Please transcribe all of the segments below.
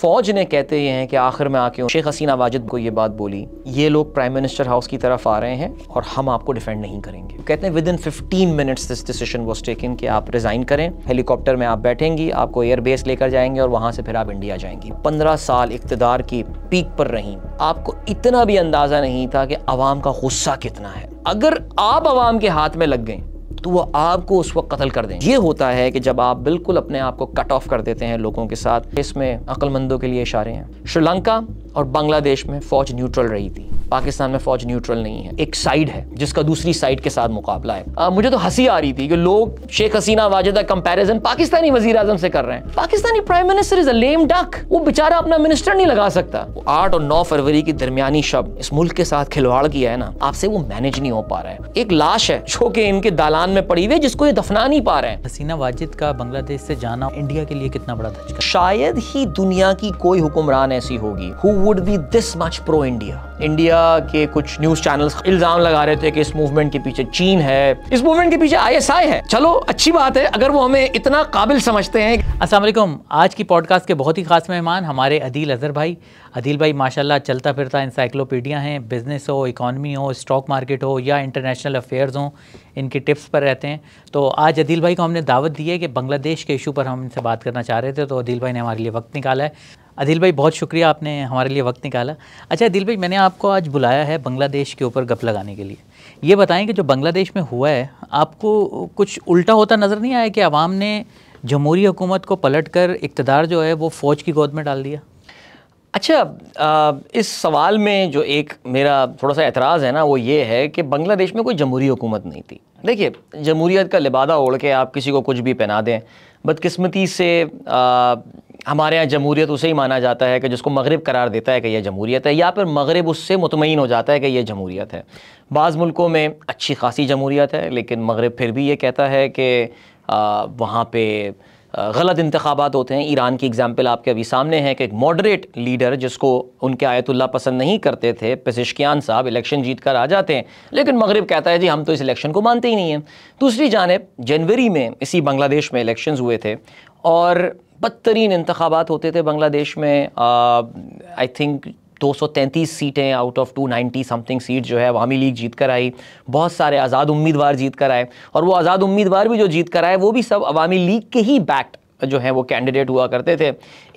फौज ने कहते ये हैं कि आखिर में आके शेख हसीना वाजिद को ये बात बोली ये लोग प्राइम मिनिस्टर हाउस की तरफ आ रहे हैं और हम आपको डिफेंड नहीं करेंगे कहते हैं within fifteen minutes this decision was taken कि आप रिजाइन करें हेलीकॉप्टर में आप बैठेंगी आपको एयरबेस लेकर जाएंगे और वहाँ से फिर आप इंडिया जाएंगी पंद्रह साल इकतदार की पीक पर रहीं आपको इतना भी अंदाज़ा नहीं था कि आवाम का गुस्सा कितना है अगर आप आवाम के हाथ में लग गए तो वो आपको उस वक्त कत्ल कर दें ये होता है कि जब आप बिल्कुल अपने आप को कट ऑफ कर देते हैं लोगों के साथ इसमें अक्लमंदों के लिए इशारे हैं श्रीलंका और बांग्लादेश में फौज न्यूट्रल रही थी पाकिस्तान में फौज न्यूट्रल नहीं है एक साइड है जिसका दूसरी साइड के साथ मुकाबला है आ, मुझे तो हंसी आ रही थी कि लोग शेख हसीना वाजिदा कंपैरिजन पाकिस्तानी वजीर आजम से कर रहे हैं Pakistani prime minister is a lame duck वो बेचारा अपना मिनिस्टर नहीं लगा सकता आठ और नौ फरवरी की दरमियानी शब इस मुल्क के साथ खिलवाड़ किया है ना आपसे वो मैनेज नहीं हो पा रहा है एक लाश है जो कि इनके दालान में पड़ी हुई जिसको ये दफना नहीं पा रहे हैं हसीना वाजिद का बांग्लादेश से जाना इंडिया के लिए कितना बड़ा था शायद ही दुनिया की कोई हुक्मरान ऐसी होगी would be this much pro India India के कुछ न्यूज चैनल्स इल्जाम लगा रहे थे कि इस मूवमेंट के पीछे चीन है इस मूवमेंट के पीछे आईएसआई है चलो अच्छी बात है अगर वो हमें इतना काबिल समझते हैं असल आज की पॉडकास्ट के बहुत ही खास मेहमान हमारे अदील अजहर भाई अदील भाई माशाल्लाह चलता फिरता इंसाइक्लोपीडिया हैं बिज़नेस हो इकॉनमी हो स्टॉक मार्केट हो या इंटरनेशनल अफेयर्स हो इनके टिप्स पर रहते हैं तो आज अदील भाई को हमने दावत दी है कि बांग्लादेश के इशू पर हम इनसे बात करना चाह रहे थे तो अदील भाई ने हमारे लिए वक्त निकाला है अदिल भाई बहुत शुक्रिया आपने हमारे लिए वक्त निकाला अच्छा अदिल भाई मैंने आपको आज बुलाया है बांग्लादेश के ऊपर गप लगाने के लिए ये बताएं कि जो बांग्लादेश में हुआ है आपको कुछ उल्टा होता नज़र नहीं आया कि आवाम ने जमहूरी हुकूमत को पलट कर इकतदार जो है वो फ़ौज की गोद में डाल दिया अच्छा आ, इस सवाल में जो एक मेरा थोड़ा सा एतराज़ है ना वो ये है कि बांग्लादेश में कोई जमहूरी हुकूमत नहीं थी देखिए जमहूरीत का लिबादा ओढ़ के आप किसी को कुछ भी पहना दें बदकस्मती से आ, हमारे यहाँ जमहूरियत उसे ही माना जाता है कि जिसको मगरब करार देता है कि यह जमहूरियत है या फिर मगरब उससे मुतमिन हो जाता है कि यह जमहूरियत है बाज़ मुल्कों में अच्छी खासी जमहूरियत है लेकिन मगरब फिर भी ये कहता है कि वहाँ पर गलत इंतबात होते हैं ईरान की एग्ज़ाम्पल आपके अभी सामने है कि एक मॉडरेट लीडर जिसको उनके आयतुल्ला पसंद नहीं करते थे पसिशकियान साहब इलेक्शन जीत कर आ जाते हैं लेकिन मगरब कहता है जी हम तो इस इलेक्शन को मानते ही नहीं हैं दूसरी जानब जनवरी में इसी बांग्लादेश में इलेक्शन हुए थे और बदतरीन इंतबात होते थे बांग्लादेश में आई थिंक 233 सीटें आउट ऑफ 290 समथिंग सीट जो है अवामी लीग जीत कर आई बहुत सारे आज़ाद उम्मीदवार जीत कर आए और वो आज़ाद उम्मीदवार भी जो जीत कर आए वो भी सब अवामी लीग के ही बैक्ट जो हैं वो कैंडिडेट हुआ करते थे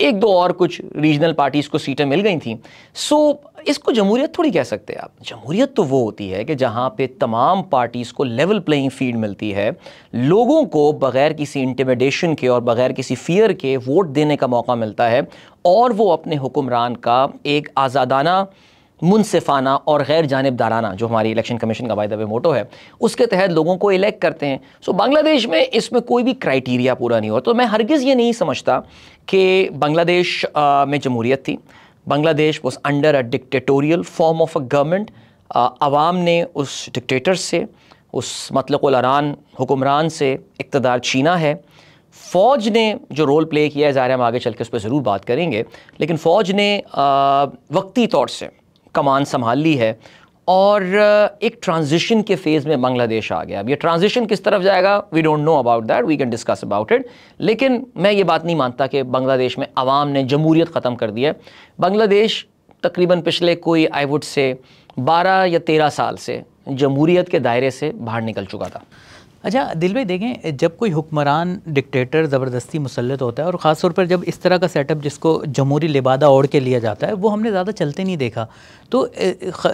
एक दो और कुछ रीजनल पार्टीज़ को सीटें मिल गई थी सो so, इसको जमहूरियत थोड़ी कह सकते हैं आप जमहूरियत तो वो होती है कि जहाँ पे तमाम पार्टीज़ को लेवल प्लेइंग फील्ड मिलती है लोगों को बगैर किसी इंटिमिडेशन के और बगैर किसी फियर के वोट देने का मौका मिलता है और वो अपने हुक्मरान का एक आज़ादाना मुनसिफाना और गैर जानबदाराना जो हमारी इलेक्शन कमीशन का वायदा मोटो है उसके तहत लोगों को इलेक्ट करते हैं सो बांग्लादेश में इसमें कोई भी क्राइटीरिया पूरा नहीं होता तो मैं हरगिज़ ये नहीं समझता कि बांग्लादेश में जमहूरीत थी Bangladesh was under a dictatorial form of a government आवाम ने उस डिक्टेटर से उस मतलकुलरान हुक्मरान से इकतदार छीना है फ़ौज ने जो रोल प्ले किया है ज़ाहिर हम आगे चल के उस पर ज़रूर बात करेंगे लेकिन फ़ौज ने वक्ती तौर से कमान संभाल ली है और एक ट्रांजिशन के फेज़ में बांग्लादेश आ गया अब ये ट्रांजिशन किस तरफ जाएगा we don't know about that we can discuss about it लेकिन मैं ये बात नहीं मानता कि बांग्लादेश में आवाम ने जमहूरियत ख़त्म कर दी है बांग्लादेश तकरीबन पिछले कोई आई वुड से बारह या तेरह साल से जमहूरीत के दायरे से बाहर निकल चुका था अच्छा दिल भाई देखें जब कोई हुक्मरान डिक्टेटर ज़बरदस्ती मुसलत होता है और ख़ास तौर पर जब इस तरह का सेटअप जिसको जमहूरी लिबादा ओढ़ के लिया जाता है वो हमने ज़्यादा चलते नहीं देखा तो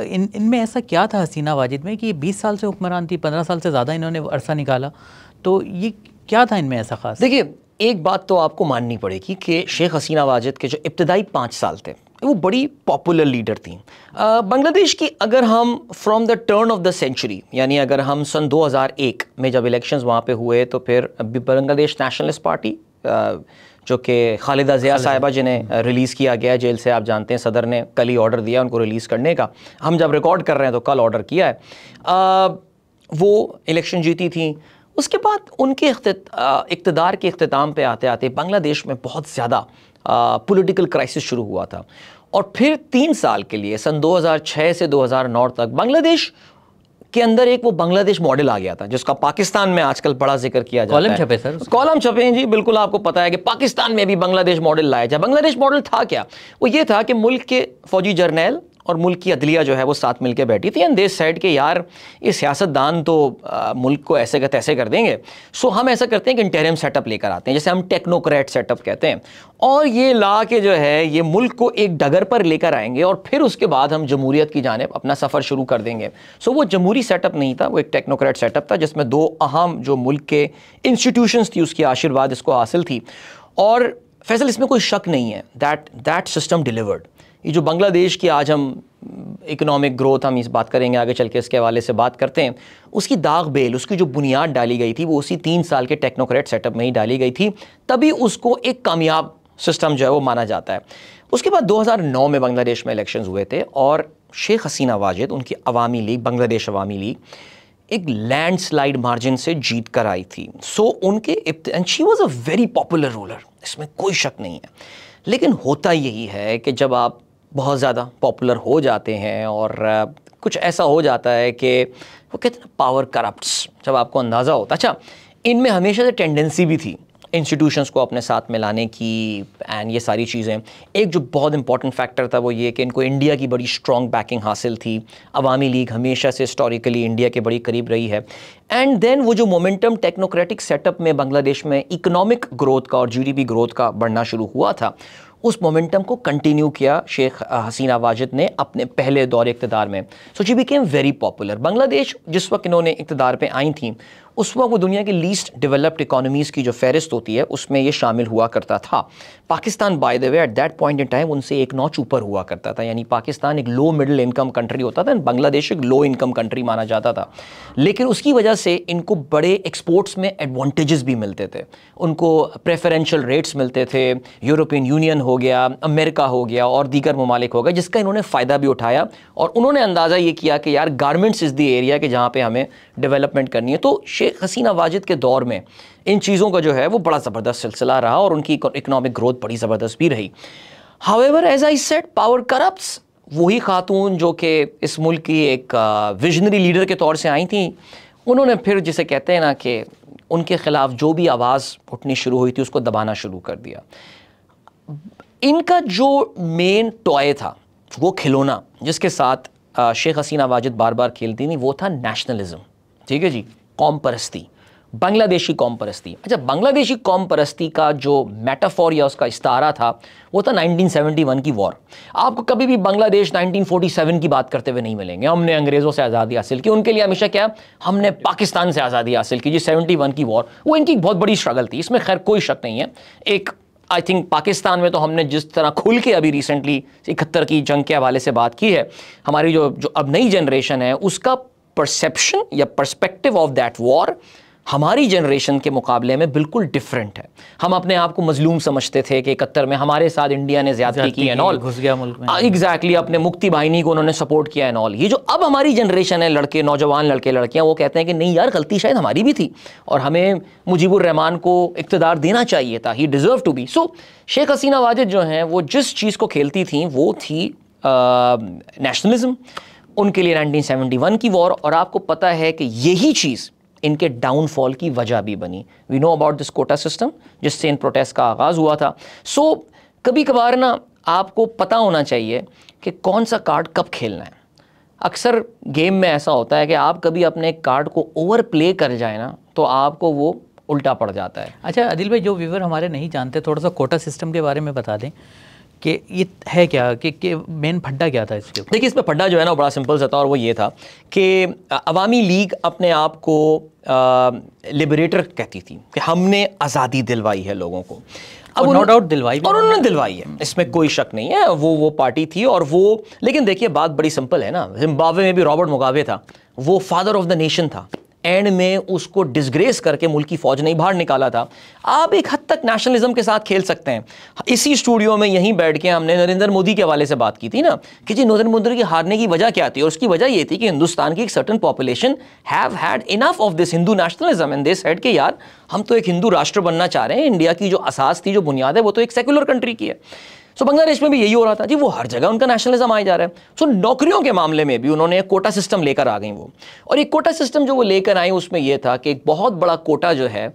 इन इनमें ऐसा क्या था हसीना वाजिद में कि ये बीस साल से हुक्मरान थी पंद्रह साल से ज़्यादा इन्होंने अरसा निकाला तो ये क्या था इनमें ऐसा ख़ास देखिए एक बात तो आपको माननी पड़ेगी कि शेख हसीना वाजिद के जो इब्तदाई पाँच साल थे वो बड़ी पॉपुलर लीडर थी बांग्लादेश की अगर हम from the turn of the century यानी अगर हम सन 2001 में जब इलेक्शंस वहाँ पे हुए तो फिर बांग्लादेश नेशनलिस्ट पार्टी जो कि खालिदा ज़िया साहिबा जिन्हें रिलीज़ किया गया जेल से आप जानते हैं सदर ने कल ही ऑर्डर दिया उनको रिलीज़ करने का हम जब रिकॉर्ड कर रहे हैं तो कल ऑर्डर किया है आ, वो इलेक्शन जीती थी उसके बाद उनके इकतदार के अख्ताम पर आते आते बांग्लादेश में बहुत ज़्यादा पॉलिटिकल क्राइसिस शुरू हुआ था और फिर तीन साल के लिए सन 2006 से 2009 तक बांग्लादेश के अंदर एक वो बांग्लादेश मॉडल आ गया था जिसका पाकिस्तान में आजकल बड़ा जिक्र किया जाता कॉलम छपे सर कॉलम छपे हैं जी बिल्कुल आपको पता है कि पाकिस्तान में भी बांग्लादेश मॉडल लाया जाए बांग्लादेश मॉडल था क्या वो ये था कि मुल्क के फौजी जर्नैल और मुल्क की अदलिया जो है वो साथ मिलकर बैठी थी एंड दे सेड कि यार ये सियासतदान तो आ, मुल्क को ऐसे का तैसे कर देंगे सो हम ऐसा करते हैं कि इंटेरियम सेटअप लेकर आते हैं जैसे हम टेक्नोक्रेट सेटअप कहते हैं और ये ला के जो है ये मुल्क को एक डगर पर लेकर आएंगे और फिर उसके बाद हम जमहूरियत की जानब अपना सफ़र शुरू कर देंगे सो वो जमहूरी सेटअप नहीं था वो एक टेक्नोक्रेट सेटअप था जिसमें दो अहम जो मुल्क के इंस्टीट्यूशंस थी उसकी आशीर्वाद इसको हासिल थी और फैसल इसमें कोई शक नहीं है दैट दैट सिस्टम डिलीवर्ड ये जो बांग्लादेश की आज हम इकोनॉमिक ग्रोथ हम इस बात करेंगे आगे चल के इसके हवाले से बात करते हैं उसकी दाग बेल उसकी जो बुनियाद डाली गई थी वो उसी तीन साल के टेक्नोक्रेट सेटअप में ही डाली गई थी तभी उसको एक कामयाब सिस्टम जो है वो माना जाता है उसके बाद 2009 में बांग्लादेश में इलेक्शन हुए थे और शेख हसीना वाजिद उनकी अवामी लीग बांग्लादेश अवामी लीग एक लैंडस्लाइड मार्जिन से जीत कर आई थी सो so, उनके and she was a very popular ruler इसमें कोई शक नहीं है लेकिन होता यही है कि जब आप बहुत ज़्यादा पॉपुलर हो जाते हैं और कुछ ऐसा हो जाता है कि वो कहते ना पावर करप्ट्स जब आपको अंदाज़ा होता अच्छा इनमें हमेशा से टेंडेंसी भी थी इंस्टीट्यूशंस को अपने साथ में लाने की एंड ये सारी चीज़ें एक जो बहुत इंपॉर्टेंट फैक्टर था वो ये कि इनको इंडिया की बड़ी स्ट्रॉन्ग बैकिंग हासिल थी अवामी लीग हमेशा से हिस्टोरिकली इंडिया के बड़ी करीब रही है एंड देन वो जो मोमेंटम टेक्नोक्रेटिक सेटअप में बांग्लादेश में इकोनॉमिक ग्रोथ का और जीडीपी ग्रोथ का बढ़ना शुरू हुआ था उस मोमेंटम को कंटिन्यू किया शेख हसीना वाजिद ने अपने पहले दौर इकतदार में so she became very popular Bangladesh जिस वक्त इन्होंने इकतदार पर आई थी उस वक्त वो दुनिया की लीस्ट डेवलप्ड इकोनॉमीज़ की जो फहरिस्त होती है उसमें ये शामिल हुआ करता था Pakistan by the way at that point in time उनसे एक नौच ऊपर हुआ करता था यानी पाकिस्तान एक लो मिडिल इनकम कंट्री होता था बांग्लादेश एक लो इनकम कंट्री माना जाता था लेकिन उसकी वजह से इनको बड़े एक्सपोर्ट्स में एडवांटेजेस भी मिलते थे उनको प्रेफरेंशियल रेट्स मिलते थे यूरोपियन यूनियन हो गया अमेरिका हो गया और दीगर ममालिक हो गया जिसका इन्होंने फ़ायदा भी उठाया और उन्होंने अंदाज़ा ये किया कि यार गारमेंट्स इज़ दी एरिया के जहाँ पर हमें डेवलपमेंट करनी है तो शे हसीना वाजिद के दौर में इन चीज़ों का जो है वो बड़ा ज़बरदस्त सिलसिला रहा और उनकी इकनॉमिक ग्रोथ बड़ी ज़बरदस्त भी रही however as I said power corrupt वही खातून जो कि इस मुल्क की एक विजनरी लीडर के तौर से आई थी उन्होंने फिर जिसे कहते हैं ना कि उनके ख़िलाफ़ जो भी आवाज़ उठनी शुरू हुई थी उसको दबाना शुरू कर दिया इनका जो मेन टॉय था वो खिलौना जिसके साथ शेख हसीना वाजिद बार बार खेलती थी वो था नेशनलिज्म ठीक है जी कौम परस्ती बांग्लादेशी कौम परस्ती अच्छा बांग्लादेशी कौम परस्ती का जो मेटाफॉर या उसका इस्तारा था वो था 1971 की वॉर आपको कभी भी बांग्लादेश 1947 की बात करते हुए नहीं मिलेंगे हमने अंग्रेज़ों से आज़ादी हासिल की उनके लिए हमेशा क्या हमने पाकिस्तान से आज़ादी हासिल की जी सेवेंटी की वॉर वो इनकी बहुत बड़ी स्ट्रगल थी इसमें खैर कोई शक नहीं है एक आई थिंक पाकिस्तान में तो हमने जिस तरह खुल के अभी रिसेंटली इकहत्तर की जंग के हवाले से बात की है हमारी जो जो अब नई जनरेशन है उसका परसेप्शन या परस्पेक्टिव ऑफ दैट वॉर हमारी जनरेशन के मुकाबले में बिल्कुल डिफरेंट है हम अपने आप को मजलूम समझते थे कि इकहत्तर में हमारे साथ इंडिया ने ज्यादा की एन ऑल घुस गया मुल्क में एग्जैक्टली अपने मुक्ति वाहिनी को उन्होंने सपोर्ट किया एन ऑल ये जो अब हमारी जनरेशन है लड़के नौजवान लड़के लड़कियां वो कहते हैं कि नहीं यार गलती शायद हमारी भी थी और हमें मुजीबुर रहमान को इकतदार देना चाहिए था he deserve to be so Sheikh Hasina Wazed जो हैं वो जिस चीज़ को खेलती थी वो थी नेशनलिज्म उनके लिए 1971 की वॉर और आपको पता है कि यही चीज़ इनके डाउनफॉल की वजह भी बनी we know about this quota system जिससे इन प्रोटेस्ट का आगाज़ हुआ था सो so, कभी कभार ना आपको पता होना चाहिए कि कौन सा कार्ड कब खेलना है अक्सर गेम में ऐसा होता है कि आप कभी अपने कार्ड को ओवर प्ले कर जाए ना तो आपको वो उल्टा पड़ जाता है अच्छा अदिल भाई जो व्यूवर हमारे नहीं जानते थोड़ा सा कोटा सिस्टम के बारे में बता दें कि ये है क्या कि, कि मेन फड्डा क्या था इसके देखिए इसमें फड्डा जो है ना बड़ा सिंपल सा था और वो ये था कि अवामी लीग अपने आप को लिबरेटर कहती थी कि हमने आज़ादी दिलवाई है लोगों को अब नो डाउट दिलवाई और उन्होंने दिलवाई है इसमें कोई शक नहीं है वो वो पार्टी थी और वो लेकिन देखिए बात बड़ी सिंपल है ना जिम्बावे में भी रॉबर्ट मुगावे था वो फादर ऑफ द नेशन था एंड में उसको डिसग्रेस करके मुल्क की फ़ौज नहीं बाहर निकाला था आप एक हद तक नेशनलिज्म के साथ खेल सकते हैं इसी स्टूडियो में यहीं बैठ के हमने नरेंद्र मोदी के हवाले से बात की थी ना कि जी नरेंद्र मोदी की हारने की वजह क्या थी और उसकी वजह ये थी कि हिंदुस्तान की एक certain population have had enough of this Hindu nationalism and this head के यार हम तो एक हिंदू राष्ट्र बनना चाह रहे हैं इंडिया की जो असास थी जो बुनियाद है वो तो एक सेकुलर कंट्री की है सो बांग्लादेश में भी यही हो रहा था जी वो हर जगह उनका नेशनलिज्म आया जा रहा है सो नौकरियों के मामले में भी उन्होंने एक कोटा सिस्टम लेकर आ गई वो और एक कोटा सिस्टम जो वो लेकर आई उसमें यह था कि एक बहुत बड़ा कोटा जो है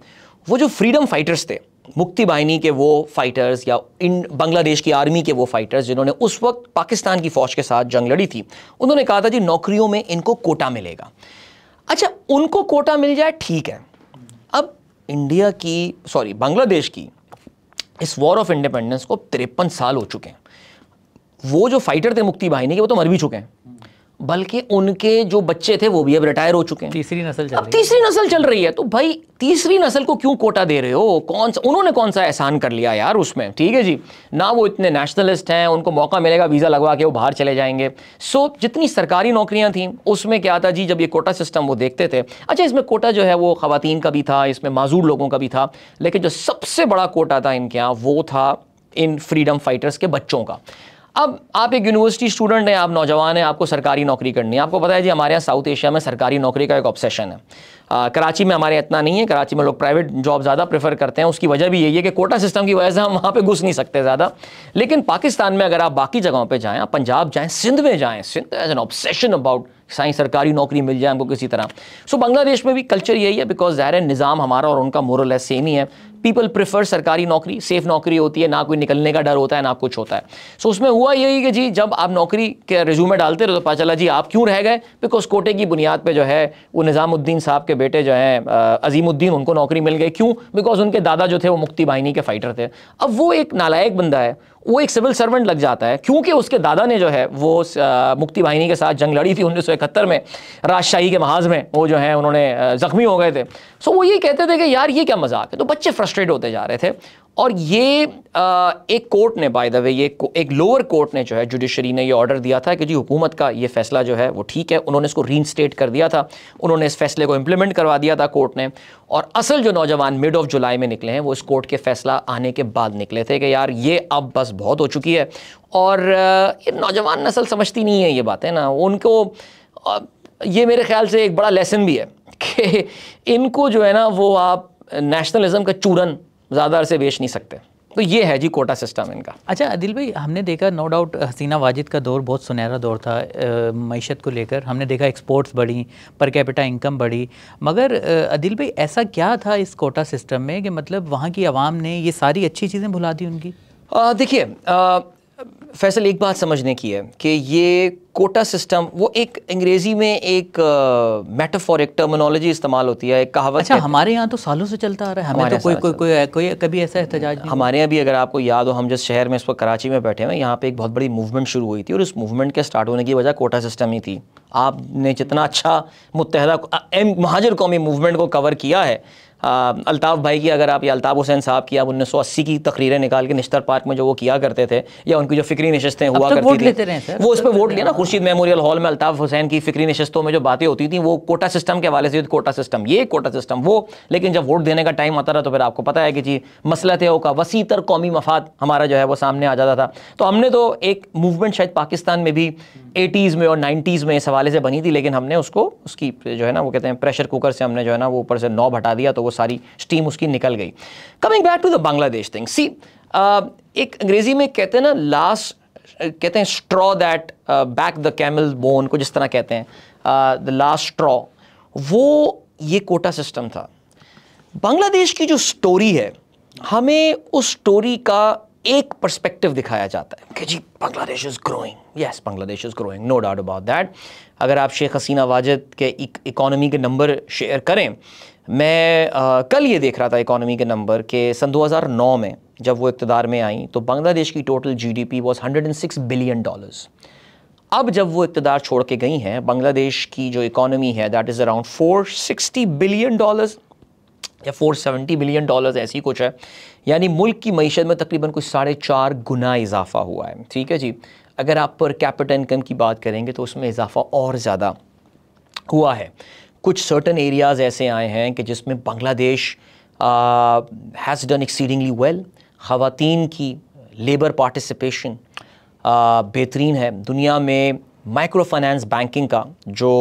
वो जो फ्रीडम फाइटर्स थे मुक्ति वाहिनी के वो फाइटर्स या इन बांग्लादेश की आर्मी के वो फाइटर्स जिन्होंने उस वक्त पाकिस्तान की फौज के साथ जंग लड़ी थी उन्होंने कहा था जी नौकरियों में इनको कोटा मिलेगा अच्छा उनको कोटा मिल जाए ठीक है अब इंडिया की सॉरी बांग्लादेश की इस वॉर ऑफ इंडिपेंडेंस को तिरपन साल हो चुके हैं वो जो फाइटर थे मुक्ति बाहिनी के वो तो मर भी चुके हैं बल्कि उनके जो बच्चे थे वो भी अब रिटायर हो चुके हैं तीसरी नस्ल चल अब तीसरी नस्ल चल रही है तो भाई तीसरी नस्ल को क्यों कोटा दे रहे हो कौन सा उन्होंने कौन सा एहसान कर लिया यार उसमें ठीक है जी ना वो इतने नेशनलिस्ट हैं उनको मौका मिलेगा वीज़ा लगवा के वो बाहर चले जाएंगे सो जितनी सरकारी नौकरियाँ थी उसमें क्या था जी जब ये कोटा सिस्टम वो देखते थे अच्छा इसमें कोटा जो है वो खातन का भी था इसमें माजूर लोगों का भी था लेकिन जो सबसे बड़ा कोटा था इनके यहाँ वो था इन फ्रीडम फाइटर्स के बच्चों का अब आप एक यूनिवर्सिटी स्टूडेंट हैं आप नौजवान हैं आपको सरकारी नौकरी करनी है आपको पता है जी हमारे यहाँ साउथ एशिया में सरकारी नौकरी का एक ऑब्सेशन है आ, कराची में हमारे इतना नहीं है कराची में लोग प्राइवेट जॉब ज़्यादा प्रेफर करते हैं उसकी वजह भी यही है कि कोटा सिस्टम की वजह से हम वहाँ पर घुस नहीं सकते ज़्यादा लेकिन पाकिस्तान में अगर आप बाकी जगहों पर जाएँ आप पंजाब जाएँ सिंध में जाएँ Sindh as an obsession about science सरकारी नौकरी मिल जाए हमको किसी तरह सो so, बांग्लादेश में भी कल्चर यही है बिकॉज ज़ाहिर निज़ाम हमारा और उनका मोरल है सेम ही है पीपल प्रिफर सरकारी नौकरी सेफ नौकरी होती है ना कोई निकलने का डर होता है ना कुछ होता है सो so, उसमें हुआ यही कि जी जब आप नौकरी के रिज्यूमे डालते रहे तो पता चला जी आप क्यों रह गए बिकॉज कोटे की बुनियाद पर जो है वो निज़ामुद्दीन साहब के बेटे जो हैं अजीमुद्दीन उनको नौकरी मिल गई क्यों बिकॉज उनके दादा जो थे वो मुक्ति बाहिनी के फाइटर थे अब वो एक नालायक बंदा है वो एक सिविल सर्वेंट लग जाता है क्योंकि उसके दादा ने जो है वो मुक्ति वाहिनी के साथ जंग लड़ी थी उन्नीस में राजशाही के महाज में वो जो है उन्होंने ज़ख्मी हो गए थे सो वो ये कहते थे कि यार ये क्या मजाक है तो बच्चे फ्रस्ट्रेट होते जा रहे थे और ये आ, एक कोर्ट ने बाय द वे ये एक लोअर कोर्ट ने जो है जुडिशरी ने ये ऑर्डर दिया था कि जी हुकूमत का ये फैसला जो है वो ठीक है उन्होंने इसको रीइंस्टेट कर दिया था उन्होंने इस फैसले को इम्प्लीमेंट करवा दिया था कोर्ट ने और असल जो नौजवान मिड ऑफ जुलाई में निकले हैं वो इस कोर्ट के फैसला आने के बाद निकले थे कि यार ये अब बस बहुत हो चुकी है और ये नौजवान नसल समझती नहीं है ये बातें ना उनको ये मेरे ख्याल से एक बड़ा लेसन भी है कि इनको जो है ना वो आप नेशनलिज़म का चूरन ज़्यादा अरसे बेच नहीं सकते तो ये है जी कोटा सिस्टम इनका अच्छा अदिल भाई हमने देखा नो डाउट हसीना वाजिद का दौर बहुत सुनहरा दौर था मीशत को लेकर हमने देखा एक्सपोर्ट्स बढ़ी पर कैपिटा इनकम बढ़ी मगर अदिल भाई ऐसा क्या था इस कोटा सिस्टम में कि मतलब वहाँ की आवाम ने ये सारी अच्छी चीज़ें भुला दी उनकी देखिए फैसल एक बात समझने की है कि ये कोटा सिस्टम वो एक अंग्रेज़ी में एक एक टर्मिनोलॉजी इस्तेमाल होती है एक कहावत अच्छा हमारे यहाँ तो सालों से चलता आ रहा है हमारे तो कोई कोई कोई कोई कभी ऐसा एहत हमारे यहाँ भी अगर आपको याद हो हम जिस शहर में इस वक्त कराची में बैठे हैं यहाँ पे एक बहुत बड़ी मूवमेंट शुरू हुई थी और उस मूवमेंट के स्टार्ट होने की वजह कोटा सिस्टम ही थी आपने जितना अच्छा मुतहदा महाजर कौमी मूवमेंट को कवर किया है अलताफ़ भाई की अगर आप या अलताफ़ हुसैन साहब की आप उन्नीस सौ अस्सी की तकरीरें निकाल के निश्तर पार्क में जो वो किया करते थे या उनकी जो फिक्री नशस्तें हुआ तो करती थी वो उस पर वोट लिया ना हाँ। खुर्शीद मेमोरियल हॉल में अलताफ़ हुसैन की फिक्री नशस्तों में जो बातें होती थी वो कोटा सिस्टम के हवाले से कोटा सिस्टम ये कोटा सिस्टम वो लेकिन जब वोट देने का टाइम आता था तो फिर आपको पता है कि जी मसलत है का वसी तर कौमी मफाद हमारा जो है वो सामने आ जाता था तो हमने तो एक मूवमेंट शायद पाकिस्तान में भी एटीज़ में और नाइन्टीज़ में इस हवाले से बनी थी लेकिन हमने उसको उसकी जो है ना वो कहते हैं प्रेशर कुकर से हमने जो है ना वो ऊपर से नॉब हटा दिया तो वो सारी स्टीम उसकी निकल गई coming back to the Bangladesh thing see एक अंग्रेजी में कहते हैं ना लास्ट uh, कहते हैं straw that back the camel bone को जिस तरह कहते हैं द लास्ट स्ट्रॉ वो ये कोटा सिस्टम था बांग्लादेश की जो स्टोरी है हमें उस स्टोरी का एक पर्सपेक्टिव दिखाया जाता है कि जी Bangladesh is growing yes Bangladesh is growing no doubt about that अगर आप शेख हसीना वाजिद के इकोनॉमी e-, के नंबर शेयर करें मैं आ, कल ये देख रहा था इकोनॉमी के नंबर के सन 2009 में जब वो इकतदार में आई तो बांग्लादेश की total GDP was 106 billion dollars अब जब वो इकतदार छोड़ के गई हैं बांग्लादेश की जो इकोनॉमी है that is around 460 billion dollars या 470 बिलियन डॉलर्स ऐसी कुछ है यानी मुल्क की मीशत में तकरीबन कुछ साढ़े चार गुना इजाफा हुआ है ठीक है जी अगर आप पर कैपिटल इनकम की बात करेंगे तो उसमें इजाफा और ज़्यादा हुआ है कुछ सर्टन एरियाज़ ऐसे आए हैं कि जिसमें Bangladesh has done exceedingly well ख़वान की लेबर पार्टिसिपेशन बेहतरीन है दुनिया में माइक्रो फाइनेंस बैंकिंग का जो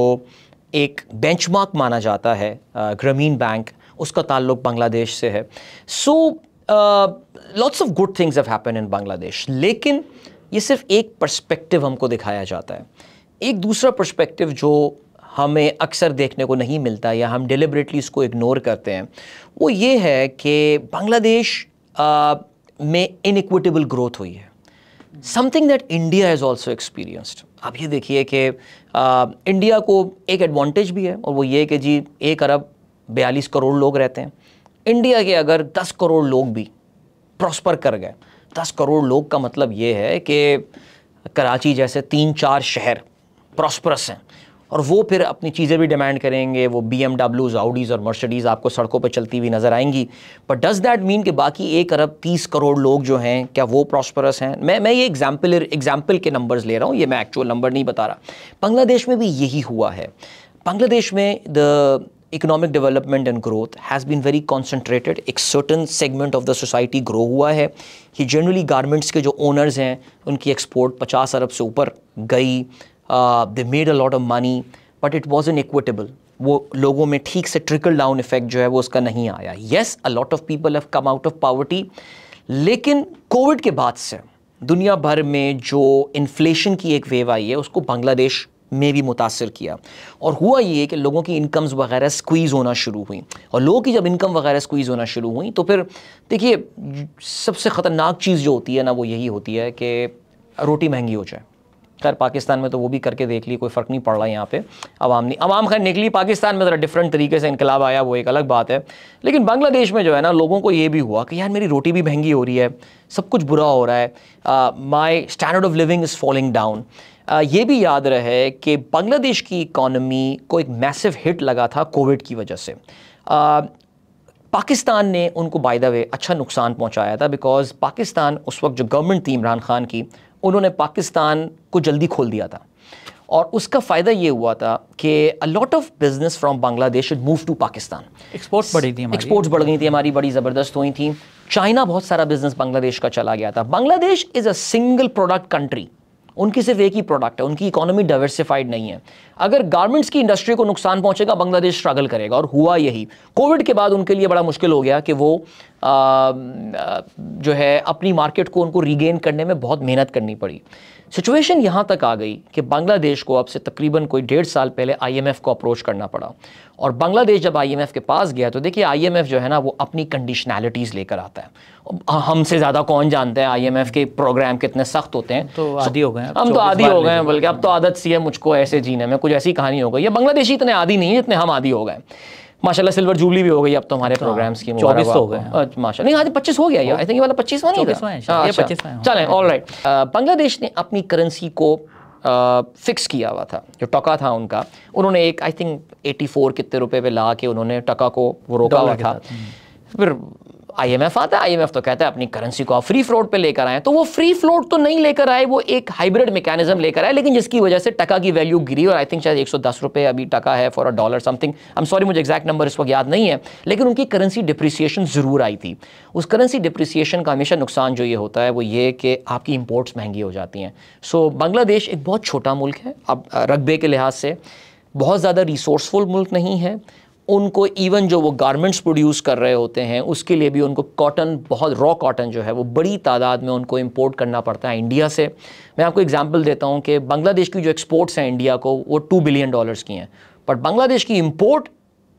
एक बेंचमार्क माना जाता है ग्रामीण बैंक उसका ताल्लुक बांग्लादेश से है so lots of good things have happen in Bangladesh लेकिन ये सिर्फ एक पर्सपेक्टिव हमको दिखाया जाता है एक दूसरा पर्सपेक्टिव जो हमें अक्सर देखने को नहीं मिलता या हम डिलिब्रेटली इसको इग्नोर करते हैं वो ये है कि बांग्लादेश में इनिक्विटेबल ग्रोथ हुई है something that India has also experienced आप ये देखिए कि इंडिया को एक एडवांटेज भी है और वो ये कि जी एक अरब बयालीस करोड़ लोग रहते हैं इंडिया के अगर दस करोड़ लोग भी प्रॉस्पर कर गए दस करोड़ लोग का मतलब ये है कि कराची जैसे तीन चार शहर प्रॉस्परस हैं और वो फिर अपनी चीज़ें भी डिमांड करेंगे वो बी एम डब्ल्यूज आउडीज़ और मर्सडीज़ आपको सड़कों पर चलती हुई नज़र आएंगी बट डज़ दैट मीन कि बाकी एक अरब तीस करोड़ लोग जो हैं क्या वो प्रॉस्परस हैं मैं मैं ये एग्जाम्पल एग्जाम्पल के नंबर्स ले रहा हूँ ये मैं एक्चुअल नंबर नहीं बता रहा बांग्लादेश में भी यही हुआ है बांग्लादेश में the economic development and growth has been very concentrated एक certain segment of the society grow हुआ है ये जनरली गारमेंट्स के जो ओनर्स हैं उनकी एक्सपोर्ट 50 अरब से ऊपर गई they made a lot of money but it was an equitable वो लोगों में ठीक से ट्रिकल डाउन इफेक्ट जो है वो उसका नहीं आया yes a lot of people have come out of poverty लेकिन कोविड के बाद से दुनिया भर में जो इन्फ्लेशन की एक वेव आई है उसको बांग्लादेश में भी मुतासर किया और हुआ ये कि लोगों की इनकम्स वगैरह स्क्वीज़ होना शुरू हुई और लोगों की जब इनकम वगैरह स्क्वीज़ होना शुरू हुई तो फिर देखिए सबसे ख़तरनाक चीज़ जो होती है ना वो यही होती है कि रोटी महंगी हो जाए खैर पाकिस्तान में तो वो भी करके देख ली कोई फ़र्क नहीं पड़ रहा यहाँ पे आवाम नहीं आवाम खैर निकली पाकिस्तान में ज़रा डिफरेंट तरीके से इनकलाब आया वो एक अलग बात है लेकिन बांग्लादेश में जो है ना लोगों को ये भी हुआ कि यार मेरी रोटी भी महंगी हो रही है सब कुछ बुरा हो रहा है my standard of living is falling down ये भी याद रहे कि बांग्लादेश की इकानमी को एक मैसिव हिट लगा था कोविड की वजह से पाकिस्तान ने उनको बाय द वे अच्छा नुकसान पहुंचाया था बिकॉज पाकिस्तान उस वक्त जो गवर्नमेंट थी इमरान खान की उन्होंने पाकिस्तान को जल्दी खोल दिया था और उसका फ़ायदा ये हुआ था कि a lot of business from Bangladesh should move to Pakistan exports बढ़ी थी एक्सपोर्ट्स बढ़ गई थी हमारी बड़ी ज़बरदस्त हुई थी चाइना बहुत सारा बिजनेस बांग्लादेश का चला गया था Bangladesh is a single product country उनकी सिर्फ एक ही प्रोडक्ट है उनकी इकोनॉमी डाइवर्सिफाइड नहीं है अगर गारमेंट्स की इंडस्ट्री को नुकसान पहुंचेगा बांग्लादेश स्ट्रगल करेगा और हुआ यही कोविड के बाद उनके लिए बड़ा मुश्किल हो गया कि वो आ, जो है अपनी मार्केट को उनको रीगेन करने में बहुत मेहनत करनी पड़ी सिचुएशन यहाँ तक आ गई कि बांग्लादेश को अब से तकरीबन कोई डेढ़ साल पहले आईएमएफ को अप्रोच करना पड़ा और बांग्लादेश जब आईएमएफ के पास गया तो देखिए आईएमएफ जो है ना वो अपनी कंडीशनैलिटीज़ लेकर आता है हमसे ज़्यादा कौन जानता है आईएमएफ के प्रोग्राम कितने सख्त होते हैं तो आदि हो गए हम तो आदि हो गए तो बल्कि अब तो आदत सी है मुझको ऐसे जीने में कुछ ऐसी कहानी हो गई है बांग्लादेशी इतने आदि नहीं है इतने हम आदि हो गए माशाल्लाह सिल्वर जुबली भी हो गई अब तो हमारे प्रोग्राम्स हाँ, की चौबीस तो हो गए हाँ। माशा नहीं आज पच्चीस हो गया आई थिंक ये वाला पच्चीस हो नहीं हाँ, अच्छा। चलें ऑल राइट बांग्लादेश ने अपनी करेंसी को फिक्स किया हुआ था जो टका था उनका उन्होंने एक आई थिंक 84 कितने रुपए पे ला के उन्होंने टका को वो रोका हुआ था हम्म। फिर आईएमएफ आता है आईएमएफ तो कहता है अपनी करेंसी को आप फ्री फ्लोट पे लेकर आए तो वो फ्री फ्लोट तो नहीं लेकर आए वो एक हाइब्रिड मैकेनिज्म लेकर आए लेकिन जिसकी वजह से टका की वैल्यू गिरी और आई थिंक शायद एक सौ दस रुपये अभी टका है for a dollar something I am sorry मुझे एक्जैक्ट नंबर इस वक्त याद नहीं है लेकिन उनकी करेंसी डिप्रिसिएशन ज़रूर आई थी उस करेंसी डिप्रिसिएशन का हमेशा नुकसान जो ये होता है वो ये कि आपकी इम्पोर्ट्स महंगी हो जाती हैं सो बांग्लादेश एक बहुत छोटा मुल्क है अब रकबे के लिहाज से बहुत ज़्यादा रिसोर्सफुल मुल्क नहीं है उनको इवन जो वो गारमेंट्स प्रोड्यूस कर रहे होते हैं उसके लिए भी उनको कॉटन बहुत रॉ कॉटन जो है वो बड़ी तादाद में उनको इंपोर्ट करना पड़ता है इंडिया से मैं आपको एग्जांपल देता हूँ कि बांग्लादेश की जो एक्सपोर्ट्स हैं इंडिया को वो टू बिलियन डॉलर्स की हैं बट बांग्लादेश की इम्पोर्ट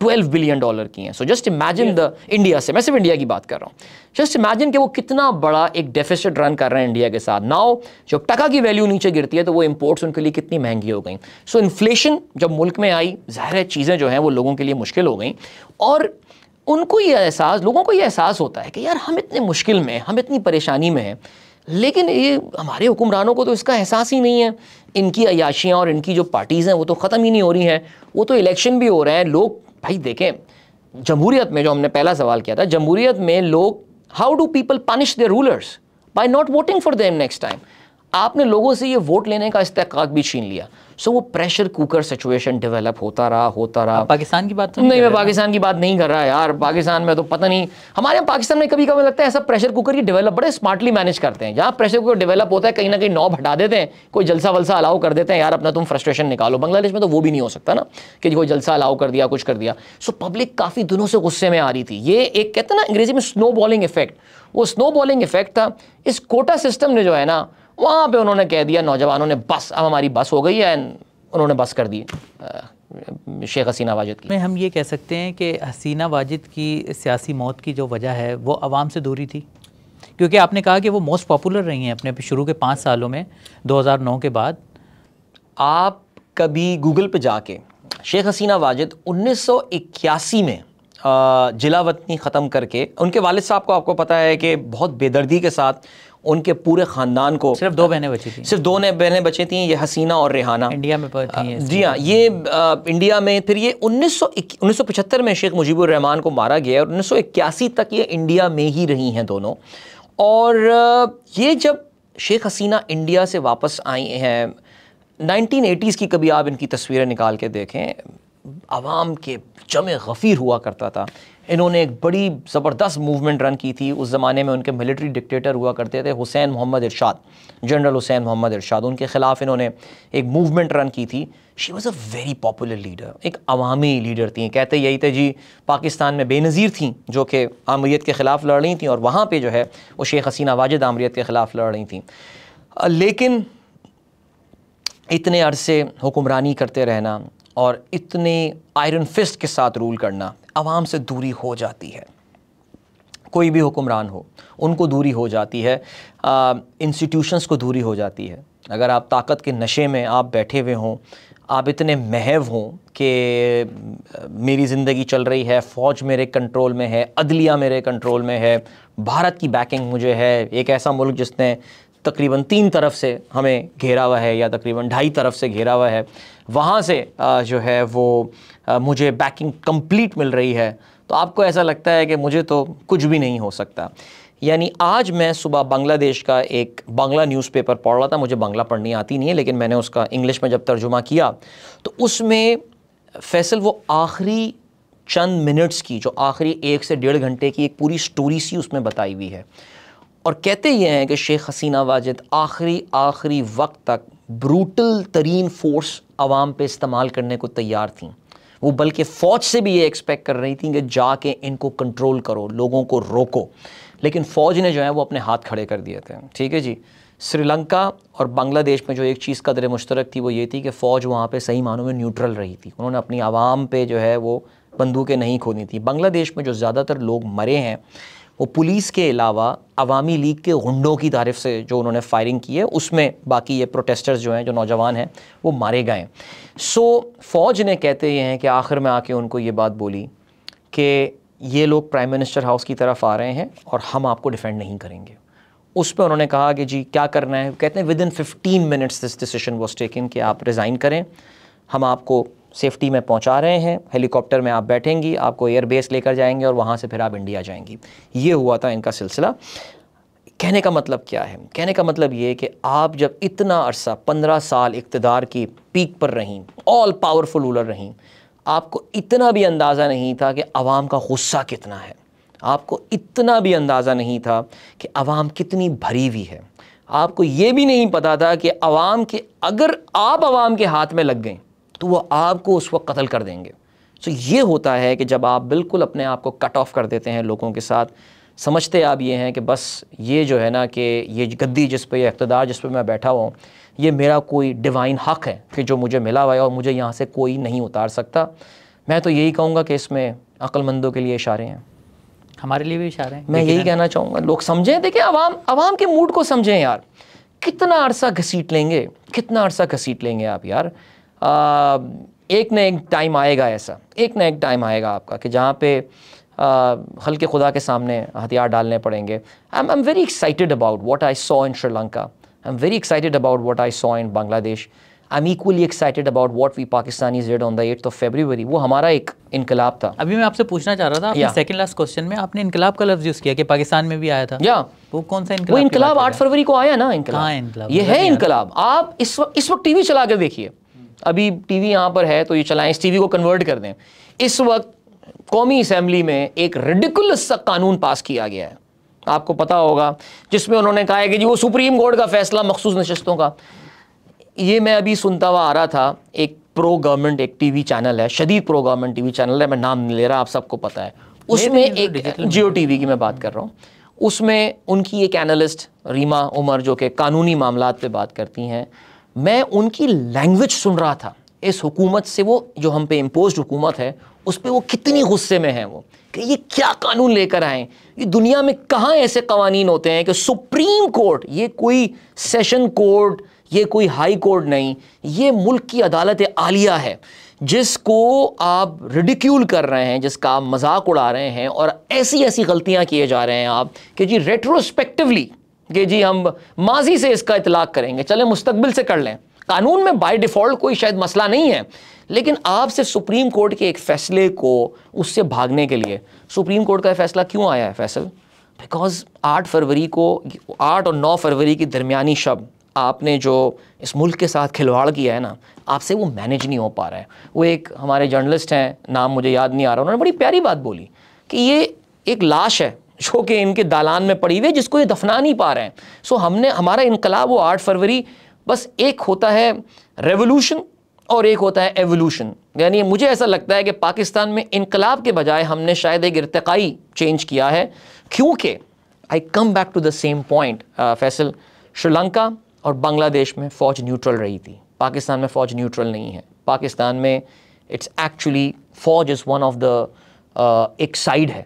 12 बिलियन डॉलर की हैं so just imagine the India से मैं सिर्फ इंडिया की बात कर रहा हूँ जस्ट इमेजिन कि वो कितना बड़ा एक डेफिसिट रन कर रहे हैं इंडिया के साथ नाउ जब टका की वैल्यू नीचे गिरती है तो वो इम्पोर्ट्स उनके लिए कितनी महंगी हो गई सो इन्फ्लेशन जब मुल्क में आई ज़ाहिर चीज़ें जो हैं वो लोगों के लिए मुश्किल हो गई और उनको ये एहसास लोगों को ये एहसास होता है कि यार हम इतने मुश्किल में हम इतनी परेशानी में हैं लेकिन ये हमारे हुक्मरानों को तो इसका एहसास ही नहीं है इनकी अयाशियाँ और इनकी जो पार्टीज़ हैं वो तो ख़त्म ही नहीं हो रही हैं वो तो इलेक्शन भी हो रहे हैं लोग भाई देखें जमहूरियत में जो हमने पहला सवाल किया था जमहूरियत में लोग how do people punish the rulers by not voting for them next time आपने लोगों से ये वोट लेने का इस्तेक भी छीन लिया सो वो प्रेशर कुकर सिचुएशन डेवलप होता रहा होता रहा पाकिस्तान की बात तो नहीं, नहीं मैं पाकिस्तान की बात नहीं कर रहा यार पाकिस्तान में तो पता नहीं हमारे यहाँ पाकिस्तान में कभी कभी लगता है ऐसा प्रेशर कुकर ये डेवलप बड़े स्मार्टली मैनेज करते हैं जहाँ प्रेशर कुकर डेवलप होता है कहीं ना कहीं नॉब हटा देते हैं कोई जलसा वलसा अलाउ कर देते हैं यार अपना तुम फ्रस्ट्रेशन निकालो बांग्लादेश में तो वो भी नहीं हो सकता ना कि कोई जलसा अलाउ कर दिया कुछ कर दिया सो पब्लिक काफ़ी दिनों से गुस्से में आ रही थी ये एक कहते ना अंग्रेजी में स्नो बॉलिंग इफेक्ट वो स्नो बॉलिंग इफेक्ट था इस कोटा सिस्टम ने जो है ना वहाँ पे उन्होंने कह दिया नौजवानों ने बस अब हमारी बस हो गई है उन्होंने बस कर दी शेख हसीना वाजिद की हम ये कह सकते हैं कि हसीना वाजिद की सियासी मौत की जो वजह है वो आवाम से दूरी थी क्योंकि आपने कहा कि वो मोस्ट पॉपुलर रही हैं अपने शुरू के पाँच सालों में नौ के बाद आप कभी गूगल पर जाके शेख हसीना वाजिद इक्यासी में जिला वतनी ख़त्म करके उनके वालिद साहब को आपको पता है कि बहुत बेदर्दी के साथ उनके पूरे खानदान को सिर्फ दो बहनें बची थी सिर्फ दो ने बहनें बची थी ये हसीना और रेहाना इंडिया में जी हाँ ये आ, इंडिया में फिर ये उन्नीस सौ में शेख मुजीबुर रहमान को मारा गया और उन्नीस तक ये इंडिया में ही रही हैं दोनों और ये जब शेख हसीना इंडिया से वापस आई हैं एटीज़ की कभी आप इनकी तस्वीरें निकाल के देखें आवाम के जमे गफ़ीर हुआ करता था इन्होंने एक बड़ी ज़बरदस्त मूवमेंट रन की थी उस ज़माने में उनके मिलिट्री डिक्टेटर हुआ करते थे हुसैन मोहम्मद इरशाद जनरल हुसैन मोहम्मद इरशाद उनके ख़िलाफ़ इन्होंने एक मूवमेंट रन की थी she was a very popular leader एक अवामी लीडर थी कहते यही थे जी पाकिस्तान में बेनज़ीर थी जो कि आमरीत के ख़िलाफ़ लड़ रही थी और वहाँ पर जो है वो शेख हसीना वाजिद आमरीत के ख़िलाफ़ लड़ रही थी लेकिन इतने अरसे हुक्मरानी करते रहना और इतने आयरन फिस्ट के साथ रूल करना आवाम से दूरी हो जाती है कोई भी हुक्मरान हो उनको दूरी हो जाती है इंस्टीट्यूशंस को दूरी हो जाती है अगर आप ताकत के नशे में आप बैठे हुए हों आप इतने महव हों कि मेरी ज़िंदगी चल रही है फ़ौज मेरे कंट्रोल में है अदलिया मेरे कंट्रोल में है भारत की बैकिंग मुझे है एक ऐसा मुल्क जिसने तकरीबन तीन तरफ से हमें घेरा हुआ है या तकरीबन ढाई तरफ से घेरा हुआ है वहाँ से जो है वो मुझे बैकिंग कंप्लीट मिल रही है तो आपको ऐसा लगता है कि मुझे तो कुछ भी नहीं हो सकता यानी आज मैं सुबह बांग्लादेश का एक बांग्ला न्यूज़पेपर पढ़ रहा था मुझे बांग्ला पढ़नी आती नहीं है लेकिन मैंने उसका इंग्लिश में जब तर्जुमा किया तो उसमें फैसल वो आखिरी चंद मिनट्स की जो आखिरी एक से डेढ़ घंटे की एक पूरी स्टोरी सी उसमें बताई हुई है और कहते ये हैं कि शेख हसीना वाजिद आखिरी आखिरी वक्त तक ब्रूटल तरीन फोर्स आवाम पे इस्तेमाल करने को तैयार थी वो बल्कि फ़ौज से भी ये एक्सपेक्ट कर रही थी कि जाके इनको कंट्रोल करो लोगों को रोको लेकिन फ़ौज ने जो है वो अपने हाथ खड़े कर दिए थे ठीक है जी श्रीलंका और बांग्लादेश में जो एक चीज़ कदर मुश्तरक थी वो ये थी कि फ़ौज वहाँ पे सही मानों में न्यूट्रल रही थी उन्होंने अपनी आवाम पे जो है वो बंदूकें नहीं खोदी थी बांग्लादेश में जो ज़्यादातर लोग मरे हैं वो पुलिस के अलावा अवामी लीग के गुंडों की तारीफ से जो उन्होंने फायरिंग की है उसमें बाकी ये प्रोटेस्टर्स जो हैं जो नौजवान हैं वो मारे गए हैं सो फौज ने कहते ये हैं कि आखिर में आके उनको ये बात बोली कि ये लोग प्राइम मिनिस्टर हाउस की तरफ आ रहे हैं और हम आपको डिफेंड नहीं करेंगे उस पर उन्होंने कहा कि जी क्या करना है कहते हैं within fifteen minutes this decision was taken कि आप रिज़ाइन करें हम आपको सेफ्टी में पहुंचा रहे हैं हेलीकॉप्टर में आप बैठेंगी आपको एयरबेस लेकर जाएंगे और वहाँ से फिर आप इंडिया जाएंगी ये हुआ था इनका सिलसिला कहने का मतलब क्या है कहने का मतलब ये कि आप जब इतना अरसा पंद्रह साल इकतदार की पीक पर रहीं ऑल पावरफुल रूलर रहीं आपको इतना भी अंदाज़ा नहीं था कि आवाम का गुस्सा कितना है आपको इतना भी अंदाज़ा नहीं था कि आवाम कितनी भरी हुई है आपको ये भी नहीं पता था कि आवाम के अगर आप आवाम के हाथ में लग गए तो वो आपको उस वक्त कत्ल कर देंगे सो ये होता है कि जब आप बिल्कुल अपने आप को कट ऑफ कर देते हैं लोगों के साथ समझते आप ये हैं कि बस ये जो है ना कि ये गद्दी जिस पर यह इकतदार जिस पर मैं बैठा हुआ हूँ ये मेरा कोई डिवाइन हक है कि जो मुझे मिला हुआ है और मुझे यहाँ से कोई नहीं उतार सकता मैं तो यही कहूँगा कि इसमें अक्लमंदों के लिए इशारे हैं हमारे लिए भी इशारे हैं मैं यही कहना चाहूँगा लोग समझें देखिए आवाम आवाम के मूड को समझें यार कितना अरसा घसीट लेंगे कितना अरसा घसीट लेंगे आप यार एक ना एक टाइम आएगा ऐसा एक ना एक टाइम आएगा आपका कि जहाँ पे हल के खुदा के सामने हथियार डालने पड़ेंगे I am very excited about what I saw in Sri Lanka I am very excited about what I saw in Bangladesh I am equally excited about what we Pakistani did on the eight of February वो हमारा एक इनकलाब था अभी मैं आपसे पूछना चाह रहा था सेकंड लास्ट क्वेश्चन में आपने इनकलाब का लफ्ज यूज़ किया कि पाकिस्तान में भी आया था या yeah. वो कौन सा इनकलाब वो इनकलाब आठ फरवरी को आया ना इनकलाब हाँ, ये है इनकलाब आप इस वक्त टी वी टीवी चला के देखिए अभी टीवी यहाँ पर है तो ये चलाएं इस टीवी को कन्वर्ट कर दें इस वक्त कौमी असम्बली में एक रेडिकुल कानून पास किया गया है आपको पता होगा जिसमें उन्होंने कहा है कि जी वो सुप्रीम कोर्ट का फैसला मखसूस नशस्तों का ये मैं अभी सुनता हुआ आ रहा था एक प्रो गवर्नमेंट एक टीवी चैनल है शदीद प्रो गवर्नमेंट टीवी चैनल है मैं नाम नहीं ले रहा आप सबको पता है उसमें तो एक जियो टीवी की मैं बात कर रहा हूँ उसमें उनकी एक एनालिस्ट रीमा उमर जो कि कानूनी मामला पे बात करती हैं मैं उनकी लैंग्वेज सुन रहा था इस हुकूमत से वो जो हम पे इम्पोज हुकूमत है उस पर वो कितनी गुस्से में हैं वो कि ये क्या कानून लेकर आए ये दुनिया में कहाँ ऐसे कवानीन होते हैं कि सुप्रीम कोर्ट ये कोई सेशन कोर्ट ये कोई हाई कोर्ट नहीं ये मुल्क की अदालत आलिया है जिसको आप रिडिक्यूल कर रहे हैं जिसका आप मजाक उड़ा रहे हैं और ऐसी ऐसी गलतियां किए जा रहे हैं आप कि जी रेट्रोस्पेक्टिवली कि जी हम माजी से इसका इतलाक करेंगे चले मुस्तबिल से कर लें कानून में बाय डिफ़ॉल्ट कोई शायद मसला नहीं है लेकिन आप सिर्फ सुप्रीम कोर्ट के एक फ़ैसले को उससे भागने के लिए सुप्रीम कोर्ट का फैसला क्यों आया है फैसल बिकॉज आठ फरवरी को आठ और नौ फरवरी की दरमियानी शब आपने जो इस मुल्क के साथ खिलवाड़ किया है ना आपसे वो मैनेज नहीं हो पा रहा है वो एक हमारे जर्नलिस्ट हैं नाम मुझे याद नहीं आ रहा उन्होंने बड़ी प्यारी बात बोली कि ये एक लाश है जो के इनके दालान में पड़ी हुई है जिसको ये दफना नहीं पा रहे हैं सो हमने हमारा इनकलाब वो आठ फरवरी बस एक होता है रेवोल्यूशन और एक होता है एवोल्यूशन यानी मुझे ऐसा लगता है कि पाकिस्तान में इनकलाब के बजाय हमने शायद एक इरतकाई चेंज किया है क्योंकि I come back to the same point Faisal Sri Lanka और बांग्लादेश में फ़ौज न्यूट्रल रही थी पाकिस्तान में फ़ौज न्यूट्रल नहीं है पाकिस्तान में इट्स एक्चुअली फ़ौज इज़ वन ऑफ द एक साइड है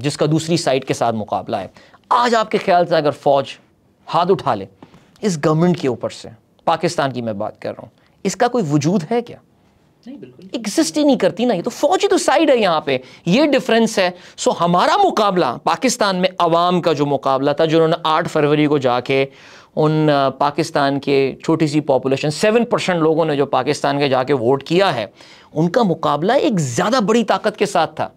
जिसका दूसरी साइड के साथ मुकाबला है आज आपके ख्याल से अगर फ़ौज हाथ उठा ले इस गवर्नमेंट के ऊपर से पाकिस्तान की मैं बात कर रहा हूँ इसका कोई वजूद है क्या एग्जिस्ट ही नहीं करती ना ये तो फौज ही तो साइड है यहाँ पे ये डिफरेंस है सो हमारा मुकाबला पाकिस्तान में अवाम का जो मुकाबला था जिन्होंने आठ फरवरी को जाके उन पाकिस्तान के छोटी सी पॉपुलेशन सेवन परसेंट लोगों ने जो पाकिस्तान के जाके वोट किया है उनका मुकाबला एक ज़्यादा बड़ी ताकत के साथ था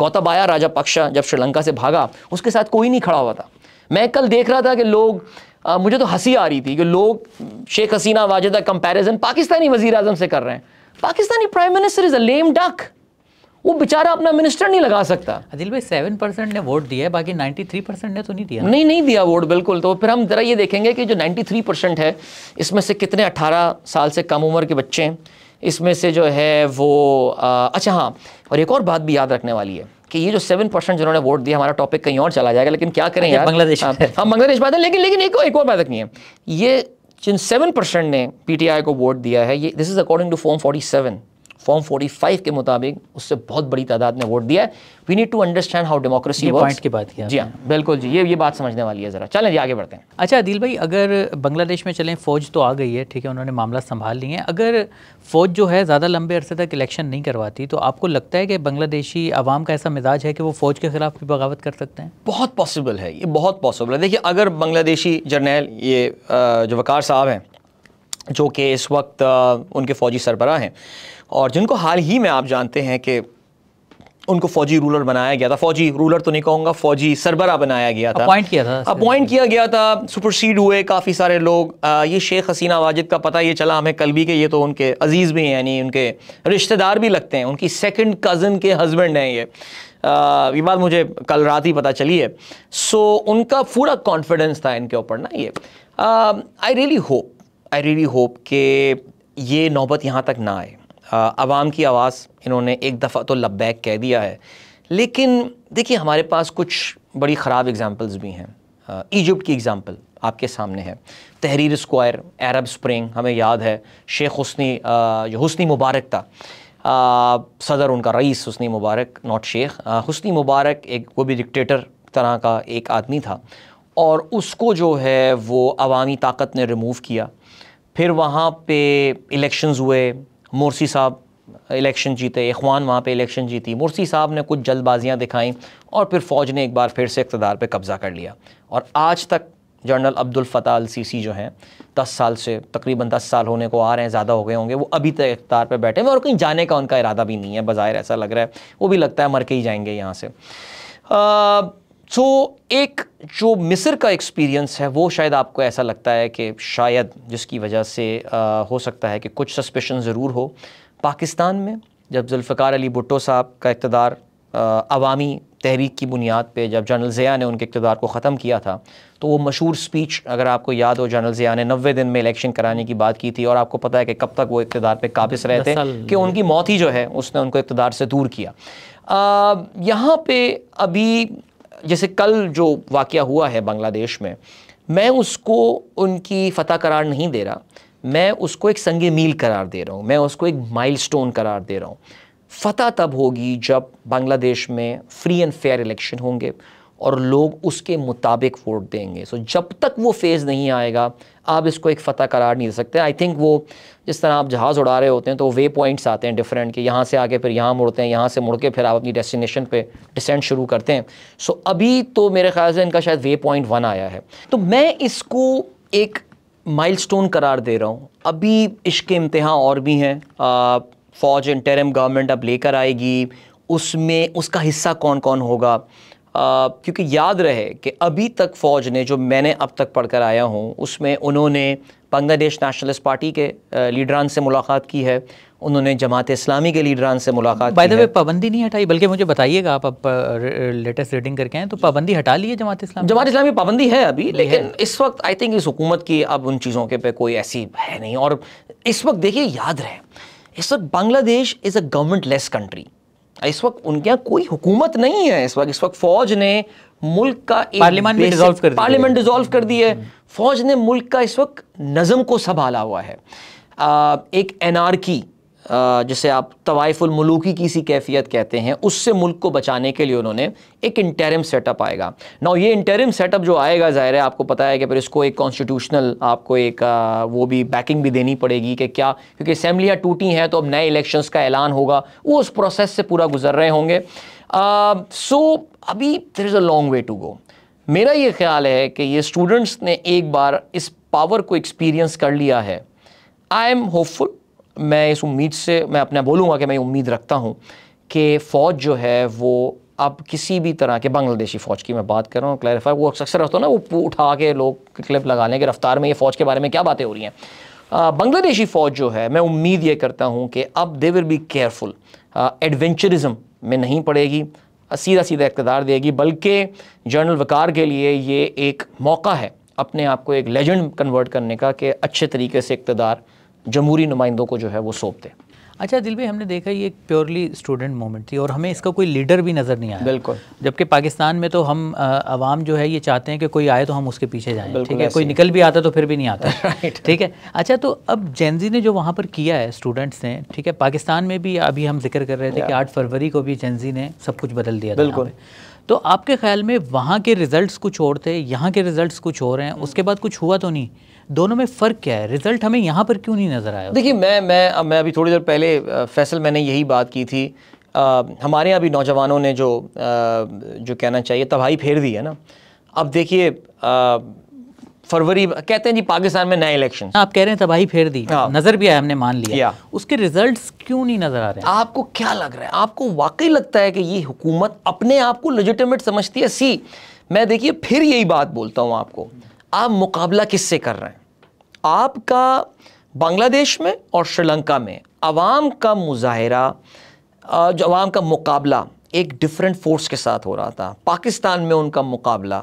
राजा राजापक्षा जब श्रीलंका से भागा उसके साथ कोई नहीं खड़ा हुआ था मैं कल देख रहा था कि लोग आ, मुझे तो हंसी आ रही थी कि लोग शेख हसीना वाजिदा कंपैरिजन पाकिस्तानी वजीर अजम से कर रहे हैं Pakistani prime minister is a lame duck वो बेचारा अपना मिनिस्टर नहीं लगा सकता अदिल भाई सेवन परसेंट ने वोट दिया है बाकी नाइन्टी थ्री परसेंट ने तो नहीं दिया नहीं नहीं दिया वोट बिल्कुल तो फिर हम ज़रा ये देखेंगे कि जो नाइन्टी थ्री परसेंट है इसमें से कितने अठारह साल से कम उम्र के बच्चे हैं इसमें से जो है वो आ, अच्छा हाँ और एक और बात भी याद रखने वाली है कि ये जो सेवन परसेंट जिन्होंने वोट दिया हमारा टॉपिक कहीं और चला जाएगा लेकिन क्या करें यार बांग्लादेश हम हाँ, हाँ, बांग्लादेश बात है लेकिन लेकिन एक, एक और बात रखनी है ये जिन सेवन परसेंट ने पीटीआई को वोट दिया है ये this is according to form forty seven form 45 के मुताबिक उससे बहुत बड़ी तादाद ने वोट दिया है we need to understand how democracy point की बात किया जी हाँ बिल्कुल जी ये ये बात समझने वाली है ज़रा चलें जी आगे बढ़ते हैं अच्छा अदिल भाई अगर बांग्लादेश में चलें फ़ौज तो आ गई है ठीक है उन्होंने मामला संभाल लिए हैं अगर फ़ौज जो है ज़्यादा लंबे अरसे तक इलेक्शन नहीं करवाती तो आपको लगता है कि बांग्लादेशी आवाम का ऐसा मिजाज है कि वो फ़ौज के ख़िलाफ़ भी बगावत कर सकते हैं बहुत पॉसिबल है ये बहुत पॉसिबल है देखिए अगर बांग्लादेशी जर्नैल ये जो वकार साहब हैं जो कि इस वक्त उनके फ़ौजी सरबरा हैं और जिनको हाल ही में आप जानते हैं कि उनको फौजी रूलर बनाया गया था फौजी रूलर तो नहीं कहूँगा फौजी सरबरा बनाया गया था अपॉइंट किया था अपॉइंट किया गया था सुपरसीड हुए काफ़ी सारे लोग आ, ये शेख हसीना वाजिद का पता ये चला हमें कल भी के ये तो उनके अजीज़ भी हैं यानी उनके रिश्तेदार भी लगते हैं उनकी सेकंड कज़न के हस्बैंड हैं ये ये बात मुझे कल रात ही पता चली है सो उनका पूरा कॉन्फिडेंस था इनके ऊपर ना ये I really hope I really hope कि ये नौबत यहाँ तक ना आए आवाम की आवाज़ इन्होंने एक दफ़ा तो लब्बैक कह दिया है लेकिन देखिए हमारे पास कुछ बड़ी ख़राब एग्ज़ाम्पल्स भी हैं इजिप्ट की एग्ज़ाम्पल आपके सामने है तहरीर स्क्वायर अरब स्प्रिंग हमें याद है शेख हसनी जो हसनी मुबारक था सदर उनका रईस Hosni Mubarak not Sheikh Hosni Mubarak एक वो भी डिक्टेटर तरह का एक आदमी था और उसको जो है वो अवामी ताकत ने रिमूव किया फिर वहाँ पे इलेक्शंस हुए मुरसी साहब इलेक्शन जीते इखवान वहाँ पे इलेक्शन जीती मुरसी साहब ने कुछ जल्दबाजियाँ दिखाई और फिर फ़ौज ने एक बार फिर से इकतदार पर कब्ज़ा कर लिया और आज तक general Abdel Fattah al Sisi जो हैं दस साल से तकरीबन दस साल होने को आ रहे हैं ज़्यादा हो गए होंगे वो अभी तक इकतार पर बैठे हैं और कहीं जाने का उनका इरादा भी नहीं है बाहर ऐसा लग रहा है वो भी लगता है मर के ही जाएंगे यहाँ से आ, सो so, एक जो मिस्र का एक्सपीरियंस है वो शायद आपको ऐसा लगता है कि शायद जिसकी वजह से आ, हो सकता है कि कुछ सस्पेशन ज़रूर हो पाकिस्तान में जब जुल्फ़ार अली भुट्टो साहब का इकतदार अवामी तहरीक की बुनियाद पे जब जनरल ज़िया ने उनके इकतदार को ख़त्म किया था तो वो मशहूर स्पीच अगर आपको याद हो जनरल ज़िया ने नबे दिन में इलेक्शन कराने की बात की थी और आपको पता है कि कब तक वो इकतदार पर काबिज रहे थे कि उनकी मौत ही जो है उसने उनको इकतदार से दूर किया यहाँ पे अभी जैसे कल जो वाक़ हुआ है बांग्लादेश में मैं उसको उनकी फ़तह करार नहीं दे रहा मैं उसको एक संग मील करार दे रहा हूँ मैं उसको एक माइलस्टोन करार दे रहा हूँ फ़तह तब होगी जब बांग्लादेश में फ्री एंड फेयर इलेक्शन होंगे और लोग उसके मुताबिक वोट देंगे सो so, जब तक वो फेज़ नहीं आएगा आप इसको एक फ़तह करार नहीं दे सकते आई थिंक वो जिस तरह आप जहाज़ उड़ा रहे होते हैं तो वे पॉइंट्स आते हैं डिफरेंट कि यहाँ से आके फिर यहाँ मुड़ते हैं यहाँ से मुड़ के फिर आप अपनी डेस्टिनेशन पे डिसेंट शुरू करते हैं सो so, अभी तो मेरे ख्याल से इनका शायद वे पॉइंट वन आया है तो मैं इसको एक माइल करार दे रहा हूँ अभी इश्क इम्तहा और भी हैं फ़ौज इंटरम गवर्नमेंट अब लेकर आएगी उसमें उसका हिस्सा कौन कौन होगा क्योंकि याद रहे कि अभी तक फ़ौज ने जो मैंने अब तक पढ़ कर आया हूँ उसमें उन्होंने बांग्लादेश नेशनलिस्ट पार्टी के लीडरान से मुलाकात की है उन्होंने जमात इस्लामी के लीडरान से मुलाकात बाय द वे पाबंदी नहीं हटाई बल्कि मुझे बताइएगा आप अब लेटेस्ट रीडिंग करके हैं तो पाबंदी हटा ली है जमात इस्लामी जमात इस्लामी पाबंदी है अभी लेकिन है। इस वक्त आई थिंक इस हुकूमत की अब उन चीज़ों के पे कोई ऐसी है नहीं और इस वक्त देखिए याद रहे इस वक्त Bangladesh is a governmentless country इस वक्त उनके यहाँ कोई हुकूमत नहीं है इस वक्त इस वक्त फौज ने मुल्क का पार्लियामेंट डिसॉल्व कर पार्लियामेंट डिजोल्व कर दी है हम्म। फौज ने मुल्क का इस वक्त नज़म को संभाला हुआ है आ, एक एनआरकी जिसे आप तवाइफुलमलूकी की सी कैफियत कहते हैं उससे मुल्क को बचाने के लिए उन्होंने एक इंटरम सेटअप आएगा ना ये इंटरम सेटअप जो आएगा ज़ाहिर है आपको पता है कि फिर इसको एक कॉन्स्टिट्यूशनल आपको एक वो भी बैकिंग भी देनी पड़ेगी कि क्या क्योंकि असम्बलियाँ टूटी हैं तो अब नए इलेक्शन का ऐलान होगा वो उस प्रोसेस से पूरा गुजर रहे होंगे सो so, अभी there is a long way to go मेरा ये ख्याल है कि ये स्टूडेंट्स ने एक बार इस पावर को एक्सपीरियंस कर लिया है आई एम होपफुल मैं इस उम्मीद से मैं अपना बोलूँगा कि मैं उम्मीद रखता हूँ कि फ़ौज जो है वो अब किसी भी तरह के बांग्लादेशी फ़ौज की मैं बात कर रहा हूँ क्लैरिफाई वो अक्सर रहता हूँ ना वो उठा के लोग क्लिप लगा लें कि रफ्तार में ये फ़ौज के बारे में क्या बातें हो रही हैं बांग्लादेशी फ़ौज जो है मैं उम्मीद ये करता हूँ कि अब they will be careful adventurism में नहीं पड़ेगी सीधा सीधा इकतदार देगी बल्कि जनरल वकार के लिए ये एक मौका है अपने आप को एक लेजेंड कन्वर्ट करने का कि अच्छे तरीके से इकतदार जमहूरी नुमाइंदों को जो है वो सौंप दें अच्छा दिल भी हमने देखा ये एक प्योरली स्टूडेंट मोमेंट थी और हमें इसका कोई लीडर भी नज़र नहीं आया बिल्कुल जबकि पाकिस्तान में तो हम आवाम जो है ये चाहते हैं कि कोई आए तो हम उसके पीछे जाएं ठीक है कोई निकल भी आता तो फिर भी नहीं आता ठीक है अच्छा तो अब जेंजी ने जो वहाँ पर किया है स्टूडेंट्स ने ठीक है पाकिस्तान में भी अभी हम जिक्र कर रहे थे कि आठ फरवरी को भी जेंजी ने सब कुछ बदल दिया बिल्कुल तो आपके ख्याल में वहाँ के रिजल्ट कुछ और थे यहाँ के रिजल्ट कुछ और हैं hmm। उसके बाद कुछ हुआ तो नहीं दोनों में फ़र्क क्या है रिजल्ट हमें यहाँ पर क्यों नहीं नज़र आया देखिए मैं मैं मैं अभी थोड़ी देर पहले फैसल मैंने यही बात की थी आ, हमारे यहाँ भी नौजवानों ने जो आ, जो कहना चाहिए तबाही फेर दी है ना अब देखिए फरवरी कहते हैं जी पाकिस्तान में नए इलेक्शन हाँ, आप कह रहे हैं तबाही फेर दी हाँ। नज़र भी आया हमने मान लिया उसके रिजल्ट क्यों नहीं नज़र आ रहे आपको क्या लग रहा है आपको वाकई लगता है कि ये हुकूमत अपने आप को लजिटमेट समझती है सी मैं देखिए फिर यही बात बोलता हूँ आपको आप मुकाबला किससे कर रहे हैं आपका बांग्लादेश में और श्रीलंका में आवाम का मुजाहरा जो आवाम का मुकाबला एक डिफरेंट फोर्स के साथ हो रहा था पाकिस्तान में उनका मुकाबला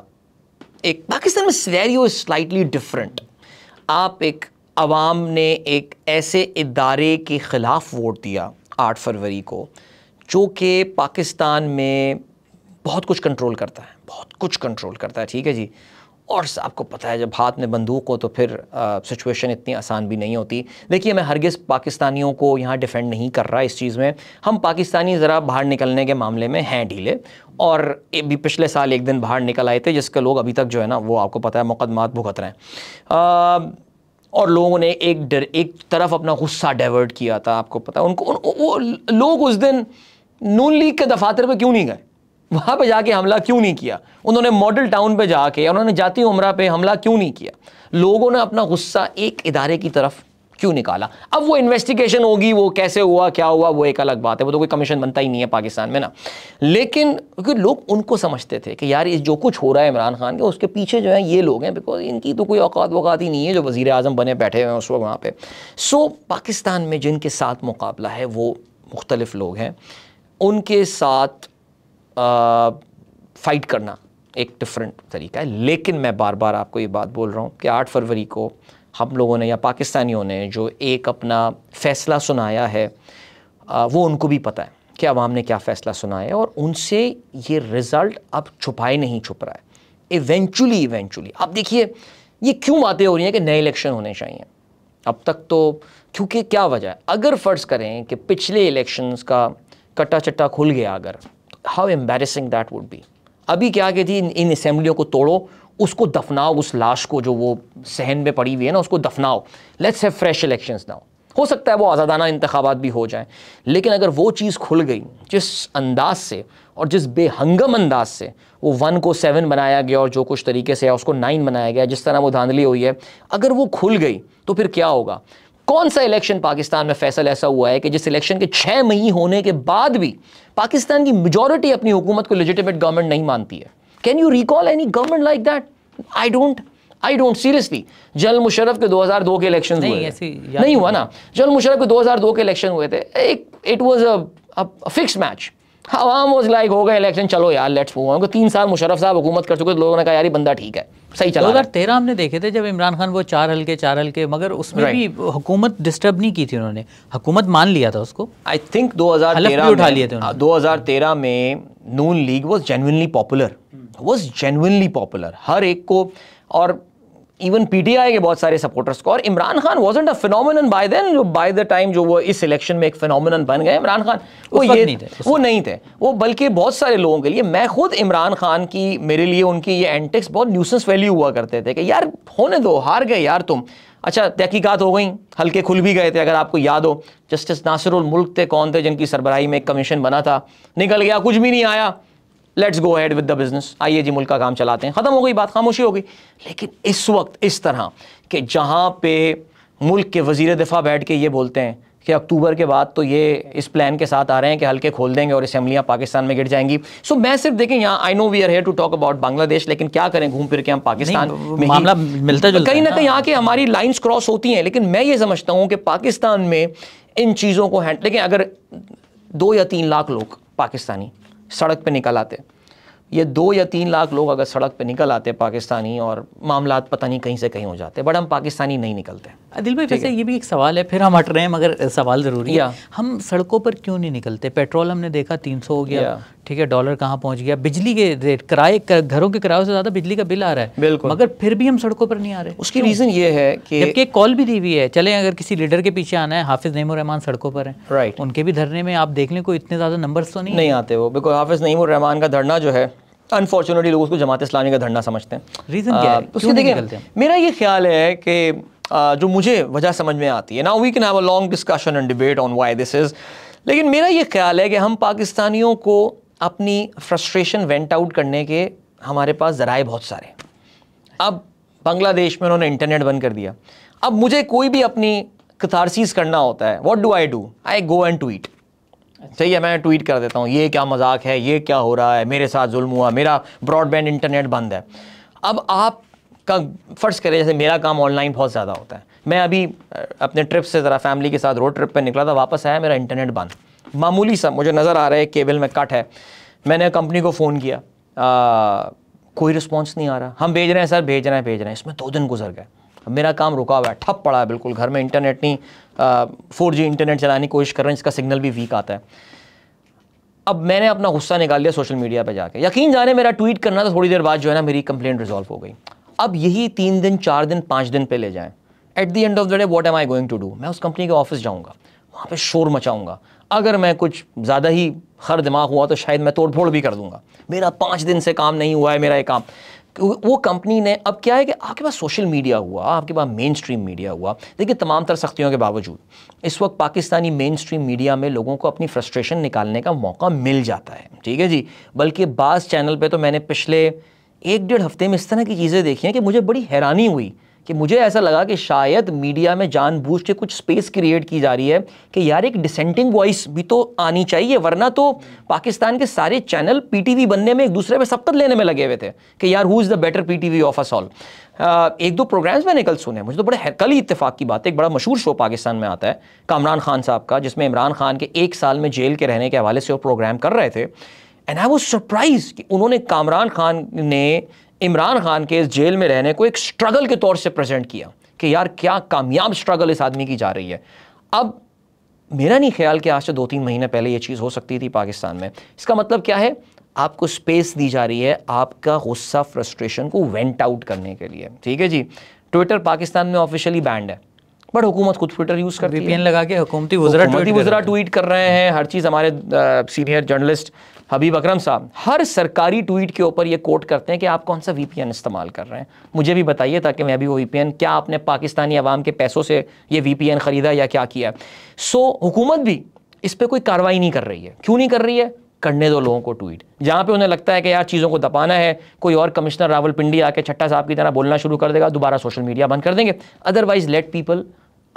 एक पाकिस्तान में स्वेरियो स्लाइटली डिफरेंट आप एक आवाम ने एक ऐसे इदारे के ख़िलाफ़ वोट दिया आठ फरवरी को जो कि पाकिस्तान में बहुत कुछ कंट्रोल करता है बहुत कुछ कंट्रोल करता है ठीक है जी और आपको पता है जब हाथ में बंदूक हो तो फिर सिचुएशन इतनी आसान भी नहीं होती देखिए मैं हरगिज़ पाकिस्तानियों को यहाँ डिफेंड नहीं कर रहा इस चीज़ में हम पाकिस्तानी ज़रा बाहर निकलने के मामले में हैं ढीले और भी पिछले साल एक दिन बाहर निकल आए थे जिसके लोग अभी तक जो है ना वो आपको पता है मुकदमात भुगत रहे हैं और लोगों ने एक डर एक तरफ अपना गुस्सा डाइवर्ट किया था आपको पता है उनको उन, वो लोग उस दिन नून लीग के दफातर पर क्यों नहीं गए वहाँ पे जाके हमला क्यों नहीं किया उन्होंने मॉडल टाउन पे जाके उन्होंने जाती उम्रा पे हमला क्यों नहीं किया लोगों ने अपना गुस्सा एक इदारे की तरफ क्यों निकाला अब वो इन्वेस्टिगेशन होगी वो कैसे हुआ क्या हुआ वो एक अलग बात है वो तो कोई कमीशन बनता ही नहीं है पाकिस्तान में ना लेकिन क्योंकि लोग उनको समझते थे कि यार जो कुछ हो रहा है इमरान खान के उसके पीछे जो है ये लोग हैं बिकॉज इनकी तो कोई औकात वकात ही नहीं है जो वज़ी अजम बने बैठे हुए हैं उस वक्त वहाँ पर सो पाकिस्तान में जिनके साथ मुकाबला है वो मुख्तलिफ लोग हैं उनके साथ फाइट करना एक डिफरेंट तरीका है लेकिन मैं बार बार आपको ये बात बोल रहा हूँ कि आठ फरवरी को हम लोगों ने या पाकिस्तानियों ने जो एक अपना फ़ैसला सुनाया है आ, वो उनको भी पता है कि अवाम ने क्या फ़ैसला सुनाया है और उनसे ये रिज़ल्ट अब छुपाए नहीं छुप रहा है इवेंचुअली इवेंचुअली अब देखिए ये क्यों बातें हो रही हैं कि नए इलेक्शन होने चाहिए अब तक तो क्योंकि क्या वजह है अगर फ़र्ज़ करें कि पिछले इलेक्शंस का कट्टा चट्टा खुल गया अगर how embarrassing that would be अभी क्या कहती थी इन असेंबलियों को तोड़ो उसको दफनाओ उस लाश को जो वो सहन में पड़ी हुई है ना उसको दफनाओ let's have fresh elections now हो सकता है वो आज़ादाना इंतबात भी हो जाए लेकिन अगर वो चीज़ खुल गई जिस अंदाज से और जिस बेहंगम अंदाज से वो वन को सेवन बनाया गया और जो कुछ तरीके से है उसको नाइन बनाया गया जिस तरह वो धांधली हुई है अगर वो खुल गई तो फिर क्या होगा कौन सा इलेक्शन पाकिस्तान में फैसल ऐसा हुआ है कि जिस इलेक्शन के छह महीने होने के बाद भी पाकिस्तान की मेजोरिटी अपनी हुकूमत को लेजिटिमेट गवर्नमेंट नहीं मानती है can you recall any government like that I don't I don't seriously general Musharraf के 2002 के इलेक्शन हुए नहीं हुआ ना जनरल मुशरफ के 2002 के इलेक्शन हुए थे एक it was a fix match आवाम वॉज लाइक हो गए इलेक्शन चलो यार लेट्स मूव ऑन तीन साल मुशरफ साहब हुकूमत कर चुके तो लोगों ने कहा यार ये बंदा ठीक है सही चला अगर तेरह हमने देखे थे जब इमरान खान वो चार हल्के चार हल्के मगर उसमें भी हुकूमत डिस्टर्ब नहीं की थी उन्होंने हुकूमत मान लिया था उसको आई थिंक दो हज़ार तेरह उठा लिए थे हाँ, दो हज़ार तेरह में Noon League was genuinely popular was genuinely popular हर एक को और इवन पीटीआई के बहुत सारे सपोर्टर्स को और Imran Khan wasn't a phenomenon by then जो बाय द टाइम जो वो इस इलेक्शन में एक फिनोमिन बन गए इमरान खान वो ये नहीं थे वो नहीं थे वो बल्कि बहुत सारे लोगों के लिए मैं खुद इमरान खान की मेरे लिए उनकी ये एंटिक्स बहुत न्यूसेंस वैल्यू हुआ करते थे कि यार होने दो हार गए यार तुम अच्छा तहकीकत हो गई हल्के खुल भी गए थे अगर आपको याद हो जस्टिस नासिर मुल्क थे कौन थे जिनकी सरबराही में एक कमीशन बना था निकल गया कुछ भी नहीं आया let's go ahead with the business आइए जी मुल्क का काम चलाते हैं ख़त्म हो गई बात खामोशी हो गई लेकिन इस वक्त इस तरह कि जहाँ पे मुल्क के वजीर दिफा बैठ के ये बोलते हैं कि अक्टूबर के बाद तो ये इस प्लान के साथ आ रहे हैं कि हल्के खोल देंगे और असम्बलियाँ पाकिस्तान में गिर जाएंगी सो so, मैं सिर्फ देखें यहाँ I know we are here to talk about Bangladesh लेकिन क्या करें घूम फिर के हम पाकिस्तान में मामला मिलता जुलता कहीं ना कहीं यहाँ के हमारी लाइन्स क्रॉस होती हैं लेकिन मैं ये समझता हूँ कि पाकिस्तान में इन चीज़ों को हैंड लेकिन अगर दो या तीन लाख लोग पाकिस्तानी सड़क पे निकल आते ये दो या तीन लाख लोग अगर सड़क पे निकल आते पाकिस्तानी और मामला पता नहीं कहीं से कहीं हो जाते बट हम पाकिस्तानी नहीं निकलते अदिल भाई वैसे ये भी एक सवाल है फिर हम हट रहे हैं मगर सवाल ज़रूरी है हम सड़कों पर क्यों नहीं निकलते पेट्रोल हमने देखा 300 हो गया ठीक है डॉलर कहाँ पहुंच गया बिजली के रेट किराए घरों के किरायों से ज़्यादा बिजली का बिल आ रहा है बिल्कुल मगर फिर भी हम सड़कों पर नहीं आ रहे उसकी रीज़न ये है कि जबकि एक कॉल भी दी हुई है चले अगर किसी लीडर के पीछे आना है हाफिज़ नईम रहमान सड़कों पर है राइट उनके भी धरने में आप देख लें कोई इतने ज़्यादा नंबर तो नहीं आते वो बिकॉज हाफिज़ नईम रहमान का धरना जो है अनफॉर्चुनेटली लोग उसको जमात इस्लामी का धरना समझते हैं रीज़न क्या है उसके देखिए मेरा ये ख्याल है कि जो मुझे वजह समझ में आती है now we can have a long discussion and debate on why this is लेकिन मेरा ये ख्याल है कि हम पाकिस्तानियों को अपनी फ्रस्ट्रेशन वेंट आउट करने के हमारे पास ज़राए बहुत सारे अब बांग्लादेश में उन्होंने इंटरनेट बंद कर दिया अब मुझे कोई भी अपनी कथारसीज करना होता है what do I do I go and tweet सही है मैं ट्वीट कर देता हूँ ये क्या मजाक है ये क्या हो रहा है मेरे साथ जुल्म हुआ मेरा ब्रॉडबैंड इंटरनेट बंद है अब आप का फ़र्ज़ करें जैसे मेरा काम ऑनलाइन बहुत ज़्यादा होता है मैं अभी अपने ट्रिप से ज़रा फैमिली के साथ रोड ट्रिप पर निकला था वापस आया मेरा इंटरनेट बंद मामूली सा मुझे नज़र आ रहा है केबल में कट है मैंने कंपनी को फ़ोन किया आ, कोई रिस्पॉन्स नहीं आ रहा हम भेज रहे हैं सर भेज रहे हैं भेज रहे हैं इसमें दो दिन गुजर गए मेरा काम रुका हुआ है ठप पड़ा है बिल्कुल घर में इंटरनेट नहीं फोर जी इंटरनेट चलाने की कोशिश कर रहे हैं इसका सिग्नल भी वीक आता है अब मैंने अपना गुस्सा निकाल लिया सोशल मीडिया पर जाकर यकीन जाने मेरा ट्वीट करना तो थोड़ी देर बाद जो है ना मेरी कंप्लेंट रिजॉल्व हो गई अब यही तीन दिन चार दिन पाँच दिन पे ले जाएं at the end of the day what am I going to do मैं उस कंपनी के ऑफिस जाऊंगा वहाँ पे शोर मचाऊंगा अगर मैं कुछ ज़्यादा ही खर दिमाग हुआ तो शायद मैं तोड़ फोड़ भी कर दूंगा मेरा पाँच दिन से काम नहीं हुआ है मेरा ये काम वो कंपनी ने अब क्या है कि आपके पास सोशल मीडिया हुआ आपके पास मेन स्ट्रीम मीडिया हुआ देखिए तमाम तर सख्तियों के बावजूद इस वक्त पाकिस्तानी मेन स्ट्रीम मीडिया में लोगों को अपनी फ्रस्ट्रेशन निकालने का मौका मिल जाता है ठीक है जी बल्कि बाज़ चैनल पर तो मैंने पिछले एक डेढ़ हफ्ते में इस तरह की चीज़ें देखी हैं कि मुझे बड़ी हैरानी हुई कि मुझे ऐसा लगा कि शायद मीडिया में जानबूझ के कुछ स्पेस क्रिएट की जा रही है कि यार एक डिसेंटिंग वॉइस भी तो आनी चाहिए वरना तो पाकिस्तान के सारे चैनल पीटीवी बनने में एक दूसरे पे सबकत लेने में लगे हुए थे कि यार who is the better PTV of us all एक दो प्रोग्राम्स मैंने कल सुने मुझे तो बड़े कल ही इतफाक की बात है एक बड़ा मशहूर शो पाकिस्तान में आता है कामरान खान साहब का जिसमें इमरान खान के एक साल में जेल के रहने के हवाले से वो प्रोग्राम कर रहे थे एंड आई वो सरप्राइज कि उन्होंने कामरान खान ने इमरान खान के इस जेल में रहने को एक स्ट्रगल के तौर से प्रेजेंट किया कि यार क्या कामयाब स्ट्रगल इस आदमी की जा रही है अब मेरा नहीं ख्याल कि आज से दो तीन महीने पहले यह चीज़ हो सकती थी पाकिस्तान में इसका मतलब क्या है आपको स्पेस दी जा रही है आपका गुस्सा फ्रस्ट्रेशन को वेंट आउट करने के लिए ठीक है जी ट्विटर पाकिस्तान में ऑफिशियली बैंड है बट हुकूमत खुद ट्विटर यूज़ करती है लगा के हुकूमती वजरा ट्वीट कर रहे हैं हर चीज़ हमारे सीनियर जर्नलिस्ट हबीब अकरम साहब हर सरकारी ट्वीट के ऊपर ये कोट करते हैं कि आप कौन सा वीपीएन इस्तेमाल कर रहे हैं मुझे भी बताइए ताकि मैं भी वो वीपीएन क्या आपने पाकिस्तानी आवाम के पैसों से ये वीपीएन ख़रीदा या क्या किया सो हुकूमत भी इस पर कोई कार्रवाई नहीं कर रही है क्यों नहीं कर रही है करने दो लोगों को ट्वीट जहाँ पे उन्हें लगता है कि यार चीज़ों को दबाना है कोई और कमिश्नर रावल पिंडी आके छट्टा साहब की तरह बोलना शुरू कर देगा दोबारा सोशल मीडिया बंद कर देंगे अदरवाइज लेट पीपल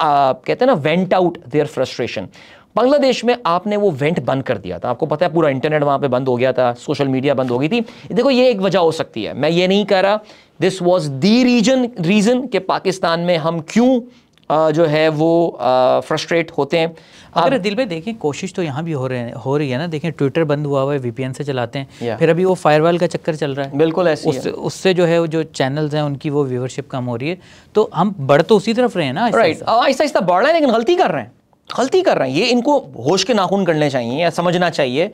कहते हैं ना vent out their frustration Bangladesh में आपने वो वेंट बंद कर दिया था आपको पता है पूरा इंटरनेट वहाँ पे बंद हो गया था सोशल मीडिया बंद हो गई थी देखो ये एक वजह हो सकती है मैं ये नहीं कह रहा this was the reason reason के पाकिस्तान में हम क्यों जो है वो फ्रस्ट्रेट होते हैं अगर दिल में देखें कोशिश तो यहाँ भी हो रहे हैं हो रही है ना देखें ट्विटर बंद हुआ हुआ है वीपीएन से चलाते हैं फिर अभी वो फायरवॉल का चक्कर चल रहा है बिल्कुल ऐसे उस, उससे जो है वो जो चैनल्स हैं उनकी वो व्यूवरशिप कम हो रही है तो हम बढ़ तो उसी तरफ रहे हैं ना आहिस्ता आहिस्ता बढ़ रहे हैं लेकिन गलती कर रहे हैं गलती कर रहे हैं ये इनको होश के नाखून करने चाहिए या समझना चाहिए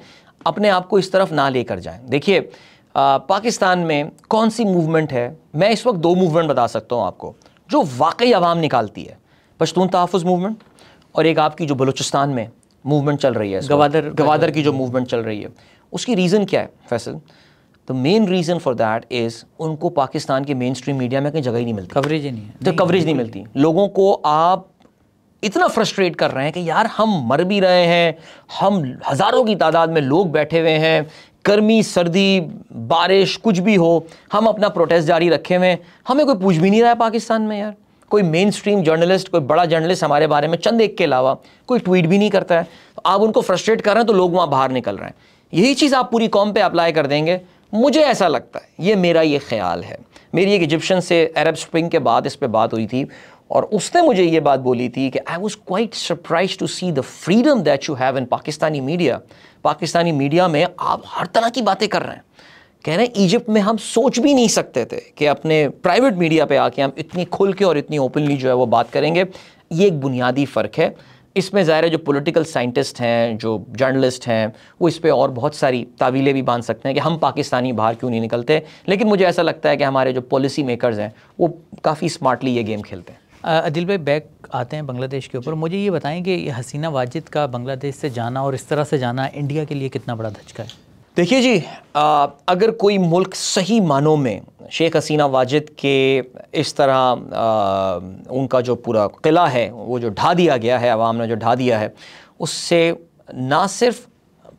अपने आप को इस तरफ ना लेकर जाएं देखिए पाकिस्तान में कौन सी मूवमेंट है मैं इस वक्त दो मूवमेंट बता सकता हूँ आपको जो वाकई आवाम निकालती है पश्तून तहफ़ मूवमेंट और एक आपकी जो बलूचिस्तान में मूवमेंट चल रही है गवादर गवादर की जो मूवमेंट चल रही है उसकी रीज़न क्या है Faisal the main reason for that is उनको पाकिस्तान के मेन स्ट्रीम मीडिया में कहीं जगह ही नहीं मिलती कवरेज ही नहीं है तो कवरेज नहीं मिलती लोगों को आप इतना फ्रस्ट्रेट कर रहे हैं कि यार हम मर भी रहे हैं हम हज़ारों की तादाद में लोग बैठे हुए हैं गर्मी सर्दी बारिश कुछ भी हो हम अपना प्रोटेस्ट जारी रखे हुए हैं हमें कोई पूछ भी नहीं रहा है पाकिस्तान में यार कोई मेन स्ट्रीम जर्नलिस्ट कोई बड़ा जर्नलिस्ट हमारे बारे में चंद एक के अलावा कोई ट्वीट भी नहीं करता है तो आप उनको फ्रस्ट्रेट कर रहे हैं तो लोग वहाँ बाहर निकल रहे हैं यही चीज़ आप पूरी कॉम पर अप्लाई कर देंगे मुझे ऐसा लगता है ये मेरा ये ख्याल है मेरी एक इजिप्शन से अरब स्प्रिंग के बाद इस पर बात हुई थी और उसने मुझे ये बात बोली थी कि I was quite surprise to see the freedom that you have in Pakistani media Pakistani media में आप हर तरह की बातें कर रहे हैं कह रहे हैं इजिप्ट में हम सोच भी नहीं सकते थे कि अपने प्राइवेट मीडिया पे आके हम इतनी खुल के और इतनी ओपनली जो है वो बात करेंगे ये एक बुनियादी फ़र्क है इसमें ज़ाहिर है जो पॉलिटिकल साइंटिस्ट हैं जो जर्नलिस्ट हैं वो इस पर और बहुत सारी तावीलें भी बांध सकते हैं कि हम पाकिस्तानी बाहर क्यों नहीं निकलते लेकिन मुझे ऐसा लगता है कि हमारे जो पॉलिसी मेकर्स हैं वो काफ़ी स्मार्टली ये गेम खेलते हैं अदिल भाई बैक आते हैं बांग्लादेश के ऊपर मुझे ये बताएं कि हसीना वाजिद का बांग्लादेश से जाना और इस तरह से जाना इंडिया के लिए कितना बड़ा धचका है देखिए जी आ, अगर कोई मुल्क सही मानों में शेख हसीना वाजिद के इस तरह आ, उनका जो पूरा किला है वो जो ढा दिया गया है आवाम ने जो ढा दिया है उससे ना सिर्फ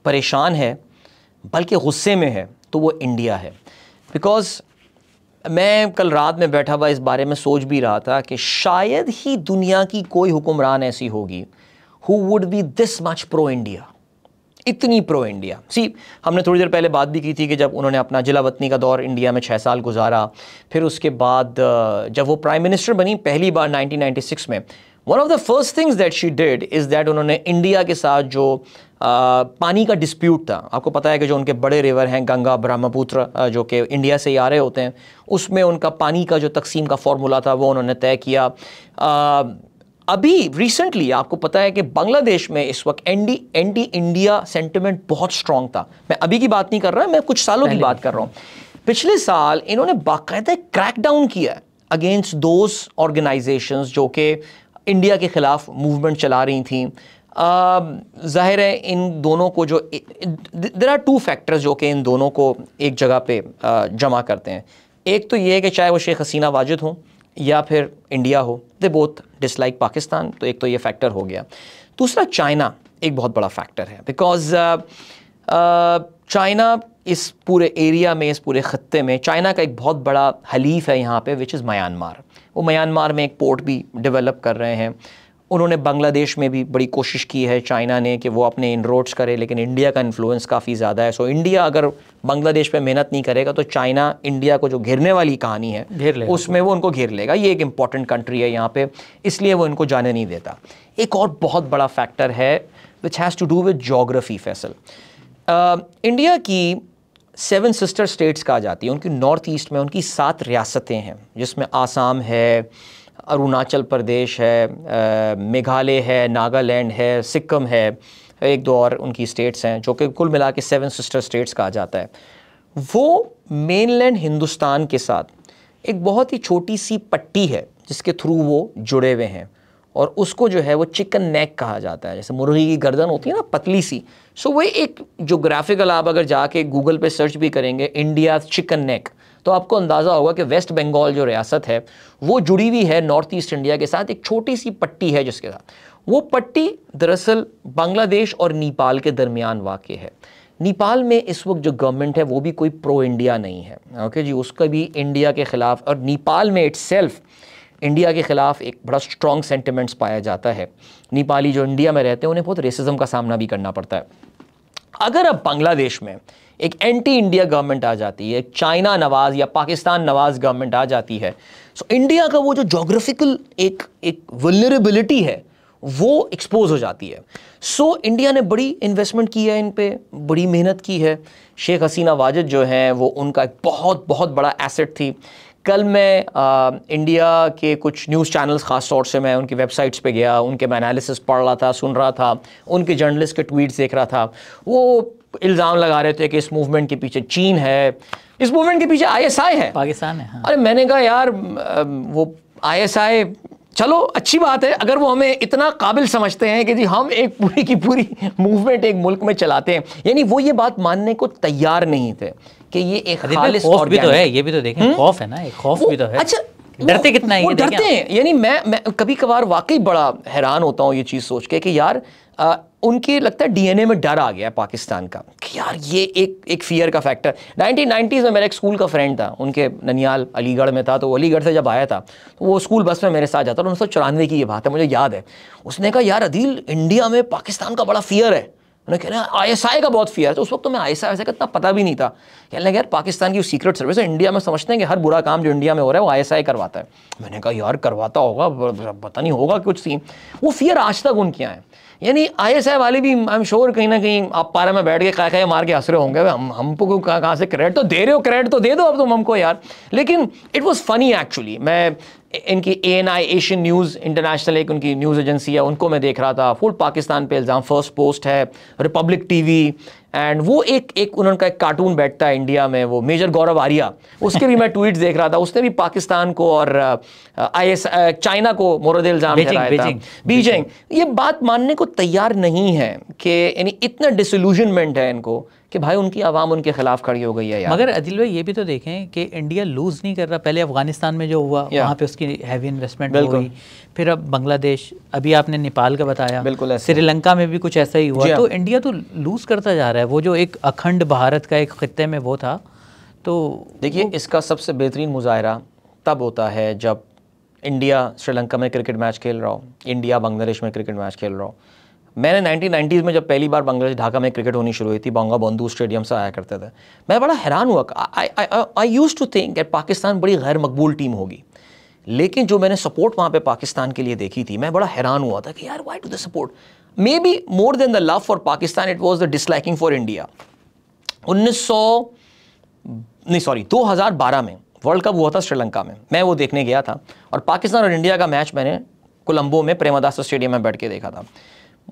परेशान है बल्कि गुस्से में है तो वो इंडिया है बिकॉज़ मैं कल रात में बैठा हुआ इस बारे में सोच भी रहा था कि शायद ही दुनिया की कोई हुक्मरान ऐसी होगी who would be this much pro India इतनी प्रो इंडिया सी हमने थोड़ी देर पहले बात भी की थी कि जब उन्होंने अपना जिला वतनी का दौर इंडिया में छः साल गुजारा फिर उसके बाद जब वो प्राइम मिनिस्टर बनी पहली बार 1996 में one of the first things that she did is that उन्होंने इंडिया के साथ जो आ, पानी का डिस्प्यूट था आपको पता है कि जो उनके बड़े रिवर हैं गंगा ब्रह्मपुत्र जो कि इंडिया से ही आ रहे होते हैं उसमें उनका पानी का जो तकसीम का फार्मूला था वो उन्होंने तय किया आ, अभी रिसेंटली आपको पता है कि बांग्लादेश में इस वक्त एंडी एंटी इंडिया सेंटिमेंट बहुत स्ट्रांग था मैं अभी की बात नहीं कर रहा मैं कुछ सालों की बात कर रहा हूँ पिछले साल इन्होंने बाकायदा क्रैकडाउन किया है अगेंस्ट दोज ऑर्गेनाइजेशंस जो कि इंडिया के ख़िलाफ़ मूवमेंट चला रही थी ज़ाहिर है इन दोनों को जो देर आर टू फैक्टर्स जो कि इन दोनों को एक जगह पे जमा करते हैं एक तो ये है कि चाहे वो शेख हसीना वाजिद हों या फिर इंडिया हो दे बोथ डिसलाइक पाकिस्तान तो एक तो ये फैक्टर हो गया दूसरा चाइना एक बहुत बड़ा फैक्टर है बिकॉज चाइना इस पूरे एरिया में इस पूरे ख़त्े में चाइना का एक बहुत बड़ा हलीफ है यहाँ पे विच इज़ म्यांमार वो म्यांमार में एक पोर्ट भी डेवलप कर रहे हैं उन्होंने बांग्लादेश में भी बड़ी कोशिश की है चाइना ने कि वो अपने इन रोड्स करे लेकिन इंडिया का इन्फ्लुएंस काफ़ी ज़्यादा है सो इंडिया अगर बांग्लादेश पे मेहनत नहीं करेगा तो चाइना इंडिया को जो घिरने वाली कहानी है घेर ले उसमें वो उनको घेर लेगा ये एक इंपॉर्टेंट कंट्री है यहाँ पर इसलिए वो इनको जाने नहीं देता एक और बहुत बड़ा फैक्टर है which has to do with geography Faisal India की सेवन सिस्टर स्टेट्स कहा जाती है उनकी नॉर्थ ईस्ट में उनकी सात रियासतें हैं जिसमें आसाम है अरुणाचल प्रदेश है मेघालय है नागालैंड है सिक्किम है एक दो और उनकी स्टेट्स हैं जो कि कुल मिला के सेवन सिस्टर स्टेट्स कहा जाता है वो मेनलैंड हिंदुस्तान के साथ एक बहुत ही छोटी सी पट्टी है जिसके थ्रू वो जुड़े हुए हैं और उसको जो है वो चिकन नेक कहा जाता है जैसे मुर्गी की गर्दन होती है ना पतली सी सो वो एक जोग्राफिकल आप अगर जाके गूगल पे सर्च भी करेंगे इंडिया चिकन नेक तो आपको अंदाज़ा होगा कि वेस्ट बंगाल जो रियासत है वो जुड़ी हुई है नॉर्थ ईस्ट इंडिया के साथ एक छोटी सी पट्टी है जिसके साथ वो पट्टी दरअसल बांग्लादेश और नेपाल के दरमियान वाक़ है नेपाल में इस वक्त जो गवर्नमेंट है वो भी कोई प्रो इंडिया नहीं है ओके जी उसका भी इंडिया के ख़िलाफ़ और नेपाल में इट्स इंडिया के ख़िलाफ़ एक बड़ा स्ट्रॉन्ग सेंटिमेंट्स पाया जाता है नेपाली जो इंडिया में रहते हैं उन्हें बहुत रेसिज्म का सामना भी करना पड़ता है अगर अब बांग्लादेश में एक एंटी इंडिया गवर्नमेंट आ जाती है चाइना नवाज या पाकिस्तान नवाज गवर्नमेंट आ जाती है सो इंडिया का वो जो जोग्राफिकल एक एक वलरेबिलिटी है वो एक्सपोज हो जाती है सो so, इंडिया ने बड़ी इन्वेस्टमेंट की है इन पर बड़ी मेहनत की है शेख हसीना वाजिद जो हैं वो उनका एक बहुत बहुत बड़ा एसेट थी कल मैं आ, इंडिया के कुछ न्यूज़ चैनल्स ख़ास तौर से मैं उनकी वेबसाइट्स पे गया उनके मैं एनालिसिस पढ़ रहा था सुन रहा था उनके जर्नलिस्ट के ट्वीट्स देख रहा था वो इल्ज़ाम लगा रहे थे कि इस मूवमेंट के पीछे चीन है इस मूवमेंट के पीछे आईएसआई है पाकिस्तान है हाँ। अरे मैंने कहा यार वो आईएसआई चलो अच्छी बात है अगर वो हमें इतना काबिल समझते हैं कि जी हम एक पूरी की पूरी मूवमेंट एक मुल्क में चलाते हैं यानी वो ये बात मानने को तैयार नहीं थे कि ये एक खालिस खौफ भी तो है ये भी तो देखें हम्म? खौफ है ना एक खौफ भी तो है अच्छा डरते कितना है डरते हैं यानी मैं, मैं कभी कभार वाकई बड़ा हैरान होता हूँ ये चीज़ सोच के कि यार आ, उनके लगता है डीएनए में डर आ गया है पाकिस्तान का कि यार ये एक एक फियर का फैक्टर 1990s में मेरा एक स्कूल का फ्रेंड था उनके ननियाल अलीगढ़ में था तो अलीगढ़ से जब आया था तो वो स्कूल बस में मेरे साथ जाता था उन्नीस सौ चौरानवे की ये बात है मुझे याद है उसने कहा यार अदील इंडिया में पाकिस्तान का बड़ा फियर है उन्होंने कह रहे एस आई का बहुत फियर है तो उस वक्त तो मैं आई वैसे का इतना पता भी नहीं था कह यार पाकिस्तान की सीक्रेट सर्विस है इंडिया में समझते हैं कि हर बुरा काम जो इंडिया में हो रहा है वो आई करवाता है मैंने कहा यार करवाता होगा पता नहीं होगा कुछ सीन वो फियर आज तक उनके यहाँ है यानी आई आई वाले भी आई एम श्योर कहीं ना कहीं आप पारा में बैठ के क्या कह मार के हंस रहे होंगे हम हमको कहाँ कहाँ से क्रेडिट तो दे रहे हो क्रेडिट तो दे दो अब तुम हमको यार लेकिन इट वॉज़ फनी एक्चुअली मैं इनकी A N I Asian News International एक उनकी न्यूज़ एजेंसी है उनको मैं देख रहा था फुल पाकिस्तान पे इल्ज़ाम फर्स्ट पोस्ट है रिपब्लिक टीवी एंड वो एक एक उनका एक कार्टून बैठता है इंडिया में वो मेजर गौरव आर्या उसके भी मैं ट्वीट देख रहा था उसने भी पाकिस्तान को और आई एस चाइना को मोरद इल्ज़ाम बीजिंग ये बात मानने को तैयार नहीं है कि यानी इतना डिसल्यूजनमेंट है इनको कि भाई उनकी आवाम उनके खिलाफ खड़ी हो गई है यार मगर अदिल भाई ये भी तो देखें कि इंडिया लूज़ नहीं कर रहा पहले अफगानिस्तान में जो हुआ वहाँ पे उसकी हैवी इन्वेस्टमेंट हो गई फिर अब बांग्लादेश अभी आपने नेपाल का बताया बिल्कुल श्रीलंका में भी कुछ ऐसा ही हुआ हाँ। तो इंडिया तो लूज करता जा रहा है वो जो एक अखंड भारत का एक खत्े में वो था तो देखिए इसका सबसे बेहतरीन मुजाहरा तब होता है जब इंडिया श्रीलंका में क्रिकेट मैच खेल रहा हो इंडिया बांग्लादेश में क्रिकेट मैच खेल रहा हो मैंने 1990s में जब पहली बार बांग्लादेश ढाका में क्रिकेट होनी शुरू हुई थी बंगा बंधु स्टेडियम से आया करते थे मैं बड़ा हैरान हुआ I use to think Pakistan बड़ी गैर मकबूल टीम होगी लेकिन जो मैंने सपोर्ट वहाँ पे पाकिस्तान के लिए देखी थी मैं बड़ा हैरान हुआ था कि यार why to the support may be more than the love for Pakistan it was the disliking for India उन्नीस नहीं सॉरी 2012 में वर्ल्ड कप हुआ था श्रीलंका में मैं वो देखने गया था और पाकिस्तान और इंडिया का मैच मैंने कोलंबो में प्रेमादास स्टेडियम में बैठ के देखा था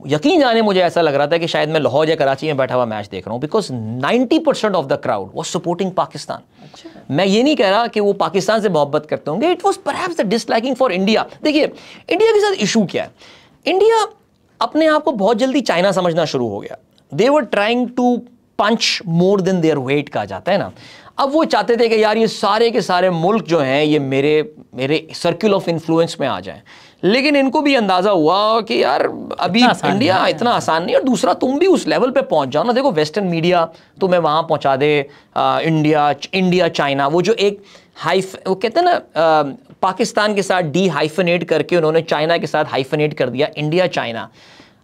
यकीन जाने मुझे ऐसा लग रहा था कि शायद मैं लाहौर या कराची में बैठा हुआ मैच देख रहा हूँ because 90 percent of the crowd was supporting Pakistan अच्छा। मैं ये नहीं कह रहा कि वो पाकिस्तान से मोहब्बत करते होंगे इट वॉज पर द डिसलाइकिंग फॉर इंडिया देखिए इंडिया के साथ इशू क्या है इंडिया अपने आप को बहुत जल्दी चाइना समझना शुरू हो गया they were trying to punch more than their weight कहा जाता है ना अब वो चाहते थे कि यार ये सारे के सारे मुल्क जो हैं ये मेरे मेरे सर्किल ऑफ इन्फ्लुएंस में आ जाएं लेकिन इनको भी अंदाजा हुआ कि यार अभी इतना इंडिया इतना आसान नहीं और दूसरा तुम भी उस लेवल पे पहुंच जाओ ना देखो वेस्टर्न मीडिया तुम्हें वहां पहुँचा दे आ, इंडिया इंडिया चाइना वो जो एक हाई वो कहते हैं ना पाकिस्तान के साथ डी हाइफनेट करके उन्होंने चाइना के साथ हाइफनेट कर दिया इंडिया चाइना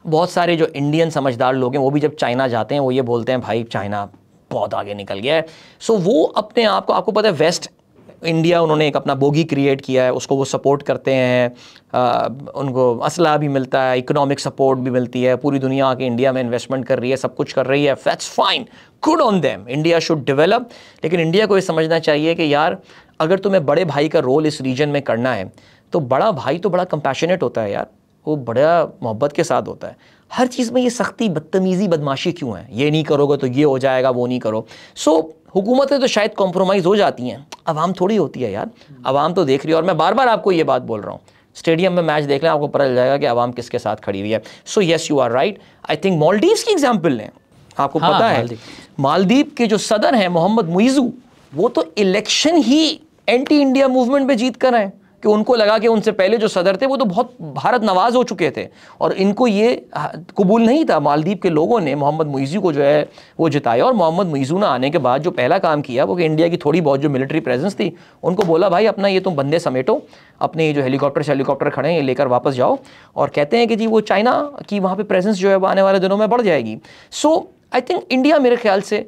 बहुत सारे जो इंडियन समझदार लोग हैं वो भी जब चाइना जाते हैं वो ये बोलते हैं भाई चाइना बहुत आगे निकल गया है सो so, वो अपने आप को आपको पता है वेस्ट इंडिया उन्होंने एक अपना बोगी क्रिएट किया है उसको वो सपोर्ट करते हैं उनको असला भी मिलता है इकोनॉमिक सपोर्ट भी मिलती है पूरी दुनिया आके इंडिया में इन्वेस्टमेंट कर रही है सब कुछ कर रही है that's fine good on them India should develop लेकिन इंडिया को ये समझना चाहिए कि यार अगर तुम्हें बड़े भाई का रोल इस रीजन में करना है तो बड़ा भाई तो बड़ा कंपैशनेट होता है यार वो बड़ा मोहब्बत के साथ होता है हर चीज़ में ये सख्ती बदतमीज़ी बदमाशी क्यों है ये नहीं करोगे तो ये हो जाएगा वो नहीं करो सो so, हुकूमतें तो शायद कॉम्प्रोमाइज़ हो जाती हैं आवाम थोड़ी होती है यार आवाम तो देख रही है और मैं बार बार आपको ये बात बोल रहा हूँ स्टेडियम में मैच देख लें आपको पता चल जाएगा कि आवाम किसके साथ खड़ी हुई है so yes you are right I think Maldives की एग्जाम्पल लें आपको हाँ, पता है मालदीव के जो सदर हैं मोहम्मद मुइजू वो तो इलेक्शन ही एंटी इंडिया मूवमेंट में जीत कर हैं कि उनको लगा कि उनसे पहले जो सदर थे वो तो बहुत भारत नवाज हो चुके थे और इनको ये कबूल नहीं था मालदीप के लोगों ने मोहम्मद मुइज़ू को जो है वो जिताया और मोहम्मद मुइज़ू ने आने के बाद जो पहला काम किया वो कि इंडिया की थोड़ी बहुत जो मिलिट्री प्रेजेंस थी उनको बोला भाई अपना ये तुम बंदे समेटो अपने ये जो हेलीकॉप्टर हेलीकॉप्टर खड़े हैं ये लेकर वापस जाओ और कहते हैं कि जी वो चाइना की वहाँ पर प्रेजेंस जो है वो आने वाले दिनों में बढ़ जाएगी सो आई थिंक इंडिया मेरे ख्याल से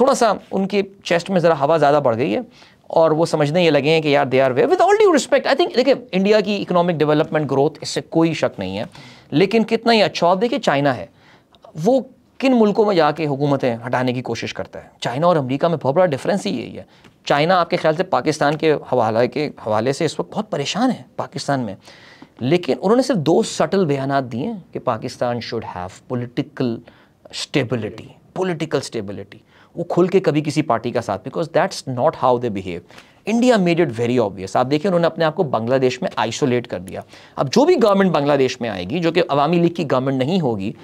थोड़ा सा उनके चेस्ट में ज़रा हवा ज़्यादा बढ़ गई है और वो समझने ये लगे हैं कि यार they are way with all due respect I think देखिए इंडिया की इकोनॉमिक डेवलपमेंट ग्रोथ इससे कोई शक नहीं है लेकिन कितना ही अच्छा आप देखिए चाइना है वो किन मुल्कों में जाके हुकूमतें हटाने की कोशिश करता है चाइना और अमेरिका में बहुत बड़ा डिफरेंस ही यही है चाइना आपके ख्याल से पाकिस्तान के हवाले के हवाले से इस वक्त बहुत परेशान है पाकिस्तान में लेकिन उन्होंने सिर्फ दो सटल बयान दिए कि Pakistan should have political stability political stability वो खुल के कभी किसी पार्टी का साथ because that's not how they behave India made it very obvious आप देखिए उन्होंने अपने आप को बांग्लादेश में आइसोलेट कर दिया अब जो भी गवर्नमेंट बांग्लादेश में आएगी जो कि अवामी लीग की गवर्नमेंट नहीं होगी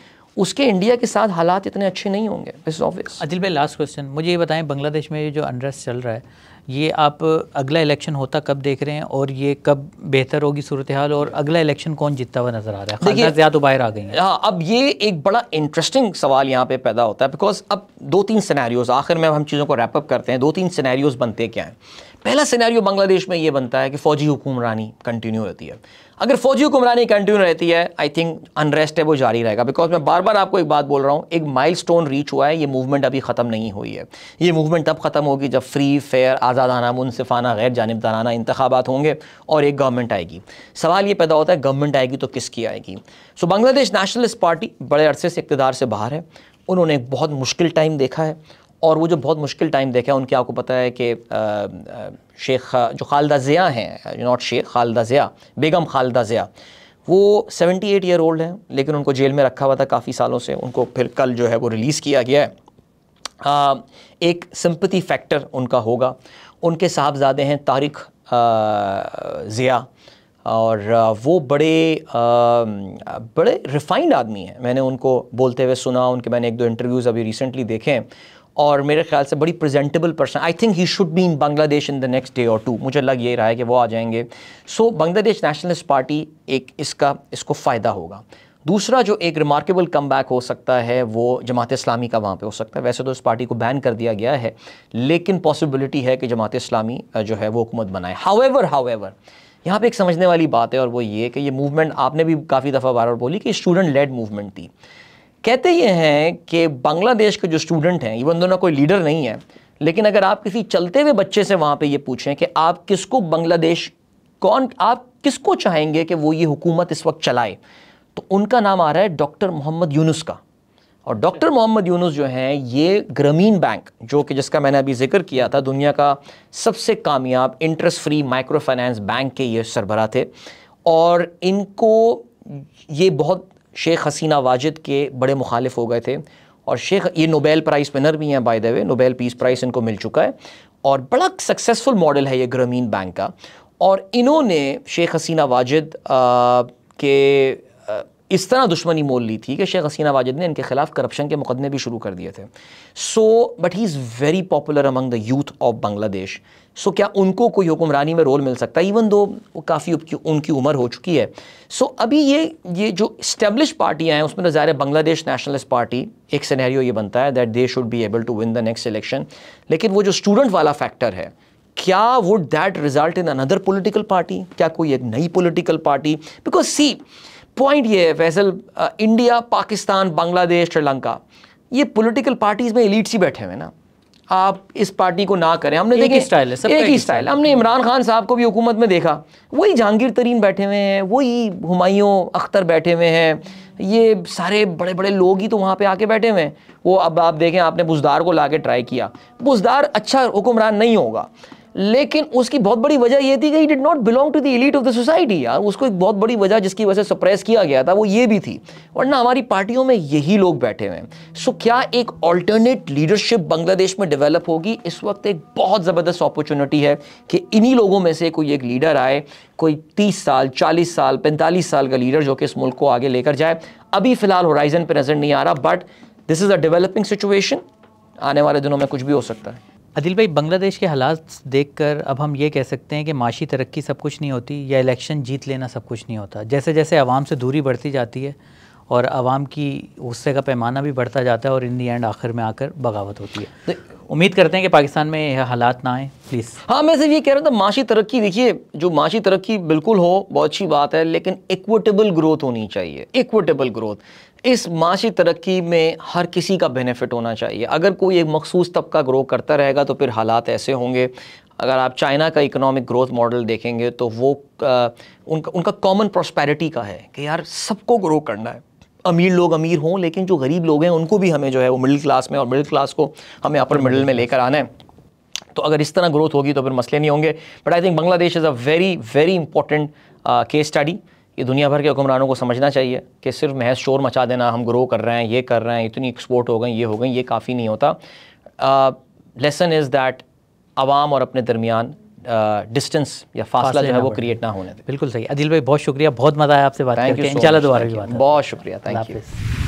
उसके इंडिया के साथ हालात इतने अच्छे नहीं होंगे दिस ऑब्वियस अजिल भाई लास्ट क्वेश्चन मुझे ये बताएं बांग्लादेश में जो अनरेस्ट चल रहा है ये आप अगला इलेक्शन होता कब देख रहे हैं और ये कब बेहतर होगी सूरत हाल और अगला इलेक्शन कौन जीतता हुआ नजर आ रहा है ज़्यादा तो बाहर आ गई हैं हाँ अब ये एक बड़ा इंटरेस्टिंग सवाल यहाँ पे पैदा होता है बिकॉज अब दो तीन सिनेरियोज आखिर में हम चीज़ों को रैपअप करते हैं दो तीन सिनेरियोज बनते क्या हैं पहला सिनेरियो बांग्लादेश में ये बनता है कि फ़ौजी हुक्मरानी कंटिन्यू रहती है अगर फौजी हुकुमरानी कंटिन्यू रहती है आई थिंक अनरेस्ट है वो जारी रहेगा बिकॉज मैं बार बार आपको एक बात बोल रहा हूँ एक माइलस्टोन रीच हुआ है ये मूवमेंट अभी ख़त्म नहीं हुई है ये मूवमेंट तब ख़त्म होगी जब फ्री फेयर आज़ादाना मुनफाना गैर जानबदाराना इंतबात होंगे और एक गवर्नमेंट आएगी सवाल ये पैदा होता है गवर्नमेंट आएगी तो किसकी आएगी सो बांग्लादेश नेशनलिस्ट पार्टी बड़े अरसे से इकतदार से बाहर है उन्होंने बहुत मुश्किल टाइम देखा है और वो जो बहुत मुश्किल टाइम देखा है उनकी आपको पता है कि शेख जो खालदा ज़िया हैं नॉट शेख खालदा ज़िया बेगम खालदा ज़िया वो 78 एट ईयर ओल्ड हैं लेकिन उनको जेल में रखा हुआ था काफ़ी सालों से उनको फिर कल जो है वो रिलीज़ किया गया है आ, एक सिंपति फैक्टर उनका होगा उनके साहबजादे हैं तारिक ज़िया और वो बड़े आ, बड़े रिफ़ाइंड आदमी हैं मैंने उनको बोलते हुए सुना उनके मैंने एक दो इंटरव्यूज़ अभी रिसेंटली देखे हैं और मेरे ख्याल से बड़ी presentable person I think he should be in Bangladesh in the next day और टू मुझे लग ये रहा है कि वो आ जाएंगे सो बांग्लादेश नेशनलिस्ट पार्टी एक इसका इसको फ़ायदा होगा दूसरा जो एक रिमार्केबल कम हो सकता है वो जमात इस्लामी का वहाँ पे हो सकता है वैसे तो इस पार्टी को बैन कर दिया गया है लेकिन पॉसिबिलिटी है कि जमात इस्लामी जो है वो हुकूमत बनाए हावेवर एवर यहाँ पे एक समझने वाली बात है और वो ये कि ये मूवमेंट आपने भी काफ़ी दफ़ा बार बार बोली कि स्टूडेंट लेड मूवमेंट थी कहते ये हैं कि बांग्लादेश के जो स्टूडेंट हैं इवन दोनों कोई लीडर नहीं है लेकिन अगर आप किसी चलते हुए बच्चे से वहाँ पे ये पूछें कि आप किसको बांग्लादेश कौन आप किसको चाहेंगे कि वो ये हुकूमत इस वक्त चलाए तो उनका नाम आ रहा है डॉक्टर मोहम्मद यूनुस का और डॉक्टर मोहम्मद यूनुस जो हैं ये ग्रामीण बैंक जो कि जिसका मैंने अभी जिक्र किया था दुनिया का सबसे कामयाब interest free micro finance bank के ये सरबरा थे और इनको ये बहुत शेख हसीना वाजिद के बड़े मुखालिफ हो गए थे और शेख ये नोबेल प्राइज़ विनर भी हैं by the way Nobel peace prize इनको मिल चुका है और बड़ा सक्सेसफुल मॉडल है ये ग्रामीण बैंक का और इन्होंने शेख हसीना वाजिद आ, के इस तरह दुश्मनी मोल ली थी कि शेख हसीना वाजिद ने इनके खिलाफ करप्शन के मुकदमे भी शुरू कर दिए थे so but he is very popular among the youth of Bangladesh so क्या उनको कोई हुक्मरानी में रोल मिल सकता है इवन दो वो काफ़ी उनकी उम्र हो चुकी है सो so, अभी ये ये जो इस्टेब्लिश पार्टियाँ हैं उसमें तो ज़ाहिर बांग्लादेश नेशनलिस्ट पार्टी एक सैनैरियो ये बनता है that they should be able to win the next election लेकिन वो जो स्टूडेंट वाला फैक्टर है क्या would that result in another political party क्या कोई एक नई political party because see point ये है फैसल इंडिया पाकिस्तान बांग्लादेश श्रीलंका ये पॉलिटिकल पार्टीज में एलिट्स ही बैठे हुए ना आप इस पार्टी को ना करें हमने देखी स्टाइल है सब एक ही स्टाइल हमने इमरान खान साहब को भी हुकूमत में देखा वही जहांगीर तरीन बैठे हुए हैं वही हुमायूं अख्तर बैठे हुए हैं ये सारे बड़े बड़े लोग ही तो वहाँ पे आके बैठे हुए हैं वो अब आप देखें आपने बुजदार को ला के ट्राई किया बुजदार अच्छा हुक्मरान नहीं होगा लेकिन उसकी बहुत बड़ी वजह यह थी कि did not belong to the elite of the society यार उसको एक बहुत बड़ी वजह जिसकी वजह से सप्रेस किया गया था वो ये भी थी वरना हमारी पार्टियों में यही लोग बैठे हुए हैं सो क्या एक ऑल्टरनेट लीडरशिप बांग्लादेश में डेवलप होगी इस वक्त एक बहुत ज़बरदस्त अपॉर्चुनिटी है कि इन्हीं लोगों में से कोई एक लीडर आए कोई तीस साल चालीस साल पैंतालीस साल का लीडर जो कि इस मुल्क को आगे लेकर जाए अभी फ़िलहाल होराइजन पर नज़र नहीं आ रहा but this is a developing situation आने वाले दिनों में कुछ भी हो सकता है अदिल भाई बांग्लादेश के हालात देखकर अब हम ये कह सकते हैं कि माशी तरक्की सब कुछ नहीं होती या इलेक्शन जीत लेना सब कुछ नहीं होता जैसे जैसे आवाम से दूरी बढ़ती जाती है और आवाम की गुस्से का पैमाना भी बढ़ता जाता है और इन दी एंड आखिर में आकर बगावत होती है उम्मीद करते हैं कि पाकिस्तान में यह हालात ना आए प्लीज़ हाँ मैं सिर्फ ये कह रहा था माशी तरक्की देखिए जो माशी तरक्की बिल्कुल हो बहुत अच्छी बात है लेकिन इक्वटेबल ग्रोथ होनी चाहिए इक्वटेबल ग्रोथ इस माशी तरक्की में हर किसी का बेनिफिट होना चाहिए अगर कोई एक मखसूस तबका ग्रो करता रहेगा तो फिर हालात ऐसे होंगे अगर आप चाइना का इकोनॉमिक ग्रोथ मॉडल देखेंगे तो वो आ, उनका उनका कॉमन प्रॉस्पेरिटी का है कि यार सबको ग्रो करना है अमीर लोग अमीर हों लेकिन जो गरीब लोग हैं उनको भी हमें जो है वो मिडिल क्लास में और मिडिल क्लास को हमें अपर मिडिल में लेकर आना है तो अगर इस तरह ग्रोथ होगी तो फिर मसले नहीं होंगे but I think Bangladesh is a very very important case study ये दुनिया भर के हुक्मरानों को समझना चाहिए कि सिर्फ महज शोर मचा देना हम ग्रो कर रहे हैं ये कर रहे हैं इतनी एक्सपोर्ट हो गई ये हो गई ये काफ़ी नहीं होता लेसन इज़ दैट आवाम और अपने दरमियान डिस्टेंस या फासला जो है वो क्रिएट ना होने दें बिल्कुल सही अदिल भाई बहुत शुक्रिया बहुत मज़ा आया आपसे बात करके इंशाल्लाह दोबारा भी बात बहुत शुक्रिया थैंक यू